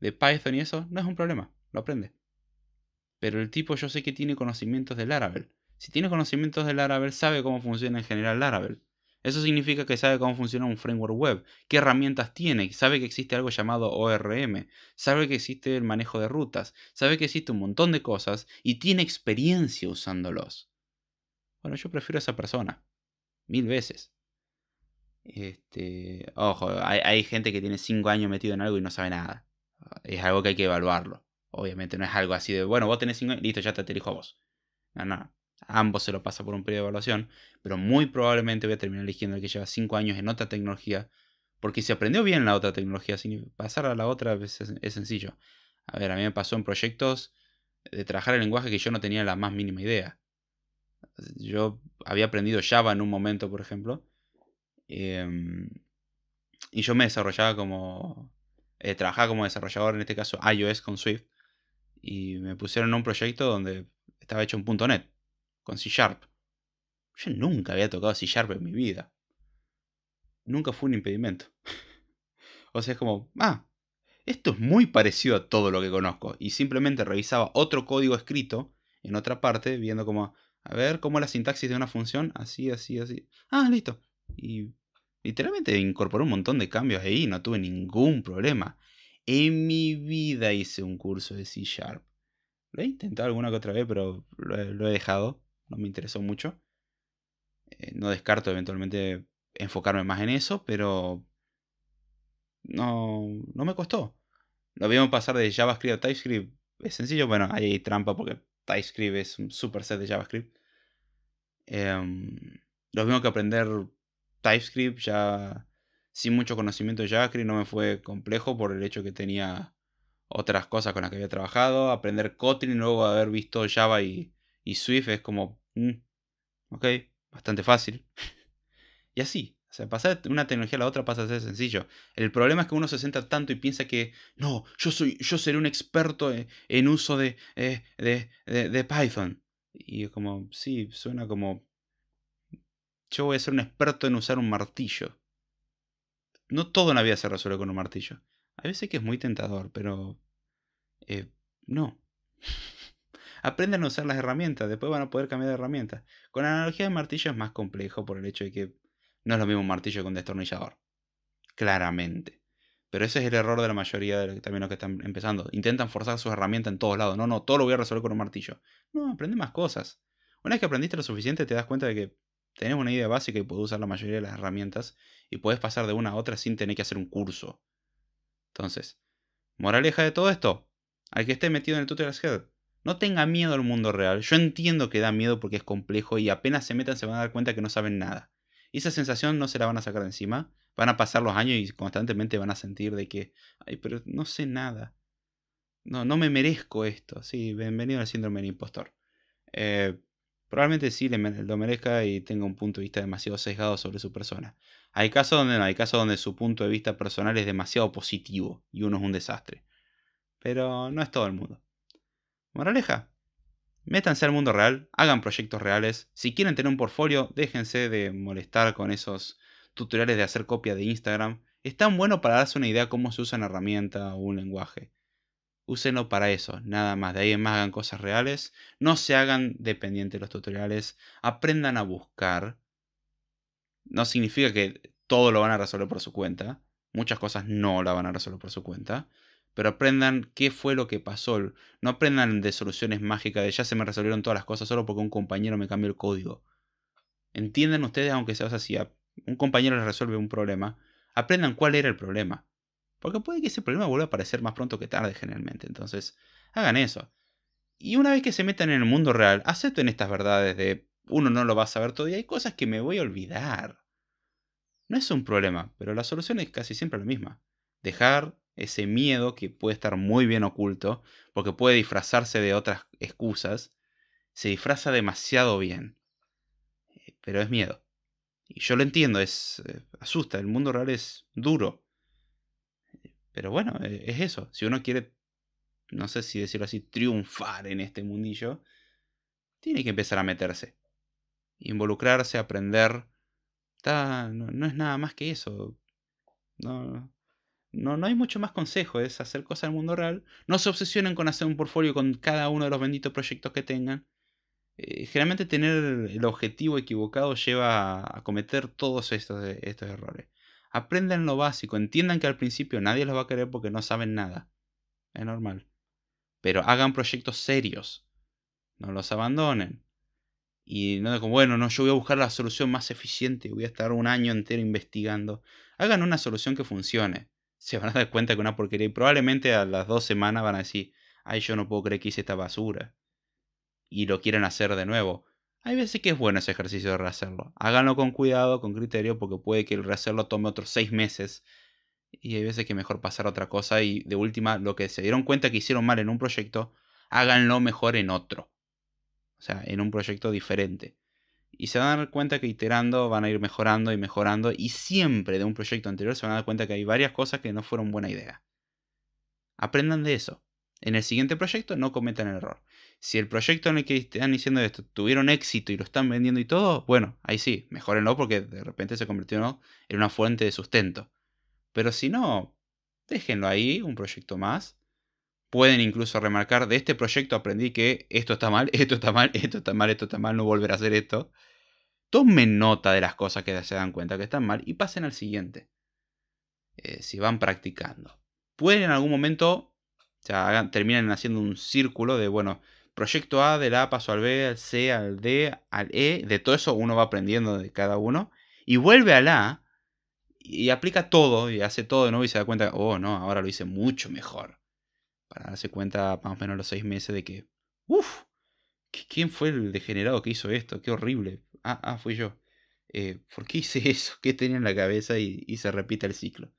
de Python y eso, no es un problema, lo aprende. Pero el tipo yo sé que tiene conocimientos del Laravel. Si tiene conocimientos del Laravel, sabe cómo funciona en general Laravel. Eso significa que sabe cómo funciona un framework web, qué herramientas tiene, sabe que existe algo llamado ORM, sabe que existe el manejo de rutas, sabe que existe un montón de cosas y tiene experiencia usándolos. Bueno, yo prefiero a esa persona. Mil veces. Este, ojo, hay, gente que tiene cinco años metido en algo y no sabe nada. Es algo que hay que evaluarlo. Obviamente no es algo así de, bueno, vos tenés cinco, años, listo, ya te elijo a vos. No, no. ambos se lo pasa por un periodo de evaluación, pero muy probablemente voy a terminar eligiendo el que lleva cinco años en otra tecnología, porque si aprendió bien la otra tecnología, pasar a la otra es sencillo. A ver, a mí me pasó en proyectos de trabajar el lenguaje que yo no tenía la más mínima idea. Yo había aprendido Java en un momento, por ejemplo. Em, y yo me desarrollaba como. Eh, trabajaba como desarrollador, en este caso iOS con Swift. Y me pusieron en un proyecto donde estaba hecho en .NET, con C Sharp. Yo nunca había tocado C Sharp en mi vida. Nunca fue un impedimento. o sea, es como, ah, esto es muy parecido a todo lo que conozco. Y simplemente revisaba otro código escrito en otra parte, viendo como, a ver, ¿cómo es la sintaxis de una función? Así, así, así. Ah, listo. Y literalmente incorporé un montón de cambios ahí, no tuve ningún problema. En mi vida hice un curso de C Sharp. Lo he intentado alguna que otra vez, pero lo he, dejado. No me interesó mucho. Eh, no descarto eventualmente enfocarme más en eso, pero no, no me costó. Lo vimos pasar de JavaScript a TypeScript. Es sencillo, bueno, ahí hay trampa porque TypeScript es un set de JavaScript. Em, los que aprender TypeScript ya sin mucho conocimiento de JavaScript no me fue complejo por el hecho que tenía otras cosas con las que había trabajado. Aprender Kotlin luego de haber visto Java y, Swift es como, mm, ok, bastante fácil. y así. O sea, pasar de una tecnología a la otra pasa a ser sencillo. El problema es que uno se sienta tanto y piensa que, no, yo, soy, yo seré un experto eh, en, uso eh, de, de, Python. Y es como, sí, suena como, yo voy a ser un experto en usar un martillo. No todo en la vida se resuelve con un martillo. A veces que es muy tentador, pero... Eh, no. aprenden a usar las herramientas, después van a poder cambiar de herramientas. Con la analogía de martillo es más complejo por el hecho de que no es lo mismo un martillo que un destornillador. Claramente. Pero ese es el error de la mayoría de también los que están empezando. Intentan forzar sus herramientas en todos lados. No, no, todo lo voy a resolver con un martillo. No, aprende más cosas. Una vez que aprendiste lo suficiente, te das cuenta de que tenés una idea básica y puedes usar la mayoría de las herramientas y puedes pasar de una a otra sin tener que hacer un curso. Entonces, moraleja de todo esto, al que esté metido en el Tutorial Head, no tenga miedo al mundo real. Yo entiendo que da miedo porque es complejo y apenas se metan se van a dar cuenta que no saben nada. Y esa sensación no se la van a sacar de encima. Van a pasar los años y constantemente van a sentir de que, ay, pero no sé nada. No, no me merezco esto. Sí, bienvenido al síndrome del impostor. Eh, probablemente sí lo merezca y tenga un punto de vista demasiado sesgado sobre su persona. Hay casos donde no, hay casos donde su punto de vista personal es demasiado positivo y uno es un desastre. Pero no es todo el mundo. Moraleja, Métanse al mundo real, hagan proyectos reales. Si quieren tener un portfolio, déjense de molestar con esos tutoriales de hacer copia de Instagram. Es tan bueno para darse una idea cómo se usa una herramienta o un lenguaje. Úsenlo para eso, nada más. De ahí en más hagan cosas reales. No se hagan dependientes de los tutoriales. Aprendan a buscar. No significa que todo lo van a resolver por su cuenta. Muchas cosas no la van a resolver por su cuenta pero aprendan qué fue lo que pasó. No aprendan de soluciones mágicas de ya se me resolvieron todas las cosas solo porque un compañero me cambió el código. Entiendan ustedes, aunque sea así, un compañero les resuelve un problema, aprendan cuál era el problema. Porque puede que ese problema vuelva a aparecer más pronto que tarde generalmente. Entonces, hagan eso. Y una vez que se metan en el mundo real, acepten estas verdades de uno no lo va a saber todavía. Hay cosas que me voy a olvidar. No es un problema, pero la solución es casi siempre la misma. Dejar ese miedo que puede estar muy bien oculto, porque puede disfrazarse de otras excusas, se disfraza demasiado bien. Eh, pero es miedo. Y yo lo entiendo, es eh, asusta, el mundo real es duro. Pero bueno, e-, es eso. Si uno quiere, no sé si decirlo así, triunfar en este mundillo, tiene que empezar a meterse. Involucrarse, aprender. no, no es nada más que eso. No, no, no hay mucho más consejo, es hacer cosas el mundo real. No se obsesionen con hacer un portfolio con cada uno de los benditos proyectos que tengan. Eh, generalmente tener el objetivo equivocado lleva a, cometer todos estos, eh, estos errores. Aprendan lo básico, entiendan que al principio nadie los va a querer porque no saben nada. Es normal. Pero hagan proyectos serios. No los abandonen. Y no como, bueno, no, yo voy a buscar la solución más eficiente, voy a estar un año entero investigando. Hagan una solución que funcione se van a dar cuenta que una porquería y probablemente a las dos semanas van a decir, ay, yo no puedo creer que hice esta basura. Y lo quieren hacer de nuevo. Hay veces que es bueno ese ejercicio de rehacerlo. Háganlo con cuidado, con criterio, porque puede que el rehacerlo tome otros seis meses. Y hay veces que mejor pasar a otra cosa. Y de última, lo que se dieron cuenta que hicieron mal en un proyecto, háganlo mejor en otro. O sea, en un proyecto diferente y se van a dar cuenta que iterando van a ir mejorando y mejorando y siempre de un proyecto anterior se van a dar cuenta que hay varias cosas que no fueron buena idea. Aprendan de eso. En el siguiente proyecto no cometan el error. Si el proyecto en el que están diciendo esto tuvieron éxito y lo están vendiendo y todo, bueno, ahí sí, mejorenlo porque de repente se convirtió en una fuente de sustento. Pero si no, déjenlo ahí, un proyecto más. Pueden incluso remarcar, de este proyecto aprendí que esto está mal, esto está mal, esto está mal, esto está mal, no volver a hacer esto tomen nota de las cosas que se dan cuenta que están mal y pasen al siguiente. Eh, si van practicando. Pueden en algún momento, o sea, terminan haciendo un círculo de, bueno, proyecto A, del A paso al B, al C, al D, al E, de todo eso uno va aprendiendo de cada uno, y vuelve al A y aplica todo, y hace todo de nuevo y se da cuenta, oh no, ahora lo hice mucho mejor. Para darse cuenta más o menos los seis meses de que, uff, ¿Quién fue el degenerado que hizo esto? ¡Qué horrible! Ah, ah, fui yo. Eh, ¿Por qué hice eso? ¿Qué tenía en la cabeza? Y, se repite el ciclo.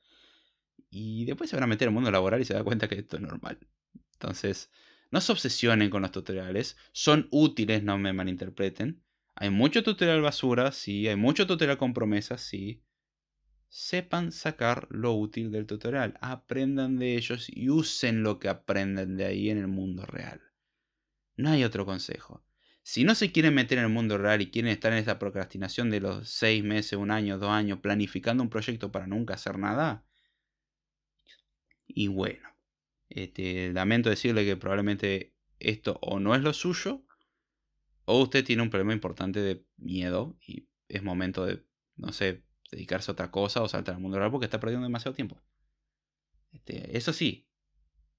Y después se van a meter al mundo laboral y se da cuenta que esto es normal. Entonces, no se obsesionen con los tutoriales. Son útiles, no me malinterpreten. Hay mucho tutorial basura, sí. Hay mucho tutorial con promesas, sí. Sepan sacar lo útil del tutorial. Aprendan de ellos y usen lo que aprenden de ahí en el mundo real. No hay otro consejo. Si no se quieren meter en el mundo real y quieren estar en esta procrastinación de los seis meses, un año, dos años, planificando un proyecto para nunca hacer nada, y bueno, este, lamento decirle que probablemente esto o no es lo suyo, o usted tiene un problema importante de miedo y es momento de, no sé, dedicarse a otra cosa o saltar al mundo real porque está perdiendo demasiado tiempo. Este, eso sí,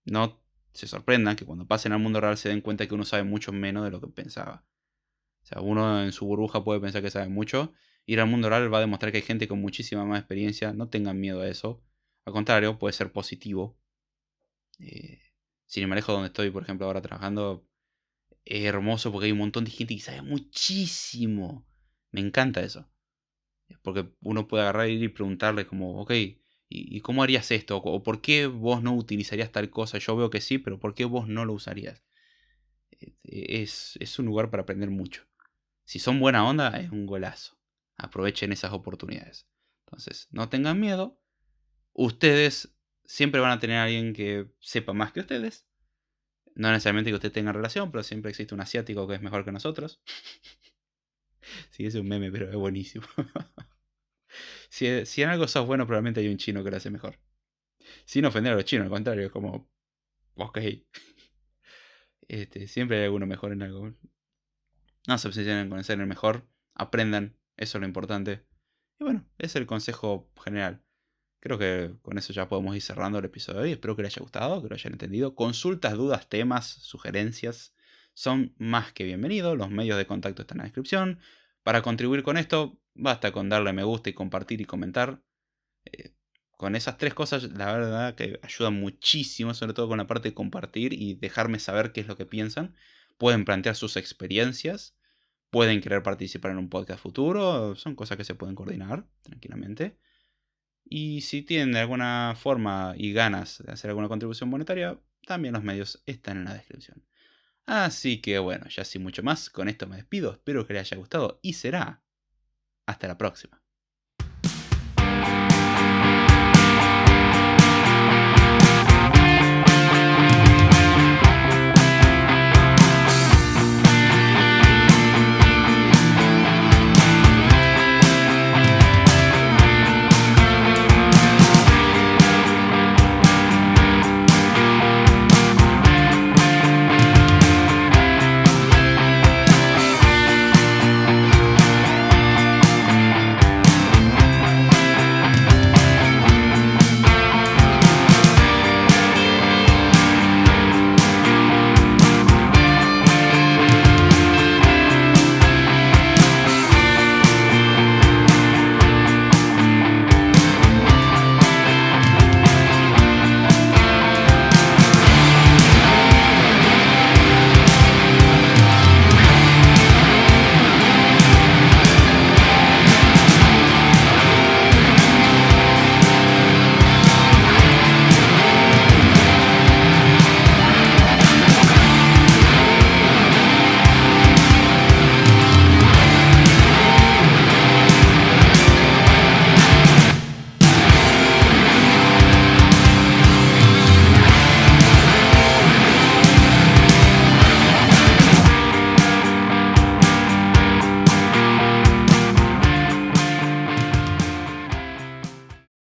no se sorprendan, que cuando pasen al mundo real se den cuenta que uno sabe mucho menos de lo que pensaba. O sea, uno en su burbuja puede pensar que sabe mucho. Ir al mundo real va a demostrar que hay gente con muchísima más experiencia. No tengan miedo a eso. Al contrario, puede ser positivo. Eh, si me manejo donde estoy, por ejemplo, ahora trabajando, es hermoso porque hay un montón de gente que sabe muchísimo. Me encanta eso. Porque uno puede agarrar y ir y preguntarle como, ok, ¿Y, cómo harías esto? ¿O por qué vos no utilizarías tal cosa? Yo veo que sí, pero ¿por qué vos no lo usarías? Eh, eh, es, un lugar para aprender mucho. Si son buena onda, es un golazo. Aprovechen esas oportunidades. Entonces, no tengan miedo. Ustedes siempre van a tener a alguien que sepa más que ustedes. No necesariamente que ustedes tengan relación, pero siempre existe un asiático que es mejor que nosotros. sí, es un meme, pero es buenísimo. Si, eh, si en algo sos bueno, probablemente hay un chino que lo hace mejor. Sin ofender a los chinos, al contrario, es como. Ok. Este, siempre hay alguno mejor en algo. No se obsesionen con ser el mejor. Aprendan. Eso es lo importante. Y bueno, es el consejo general. Creo que con eso ya podemos ir cerrando el episodio de hoy. Espero que les haya gustado, que lo hayan entendido. Consultas, dudas, temas, sugerencias son más que bienvenidos. Los medios de contacto están en la descripción. Para contribuir con esto, basta con darle me gusta y compartir y comentar. Eh, con esas tres cosas, la verdad que ayudan muchísimo, sobre todo con la parte de compartir y dejarme saber qué es lo que piensan. Pueden plantear sus experiencias, pueden querer participar en un podcast futuro, son cosas que se pueden coordinar tranquilamente. Y si tienen de alguna forma y ganas de hacer alguna contribución monetaria, también los medios están en la descripción. Así que bueno, ya sin mucho más, con esto me despido, espero que les haya gustado y será hasta la próxima.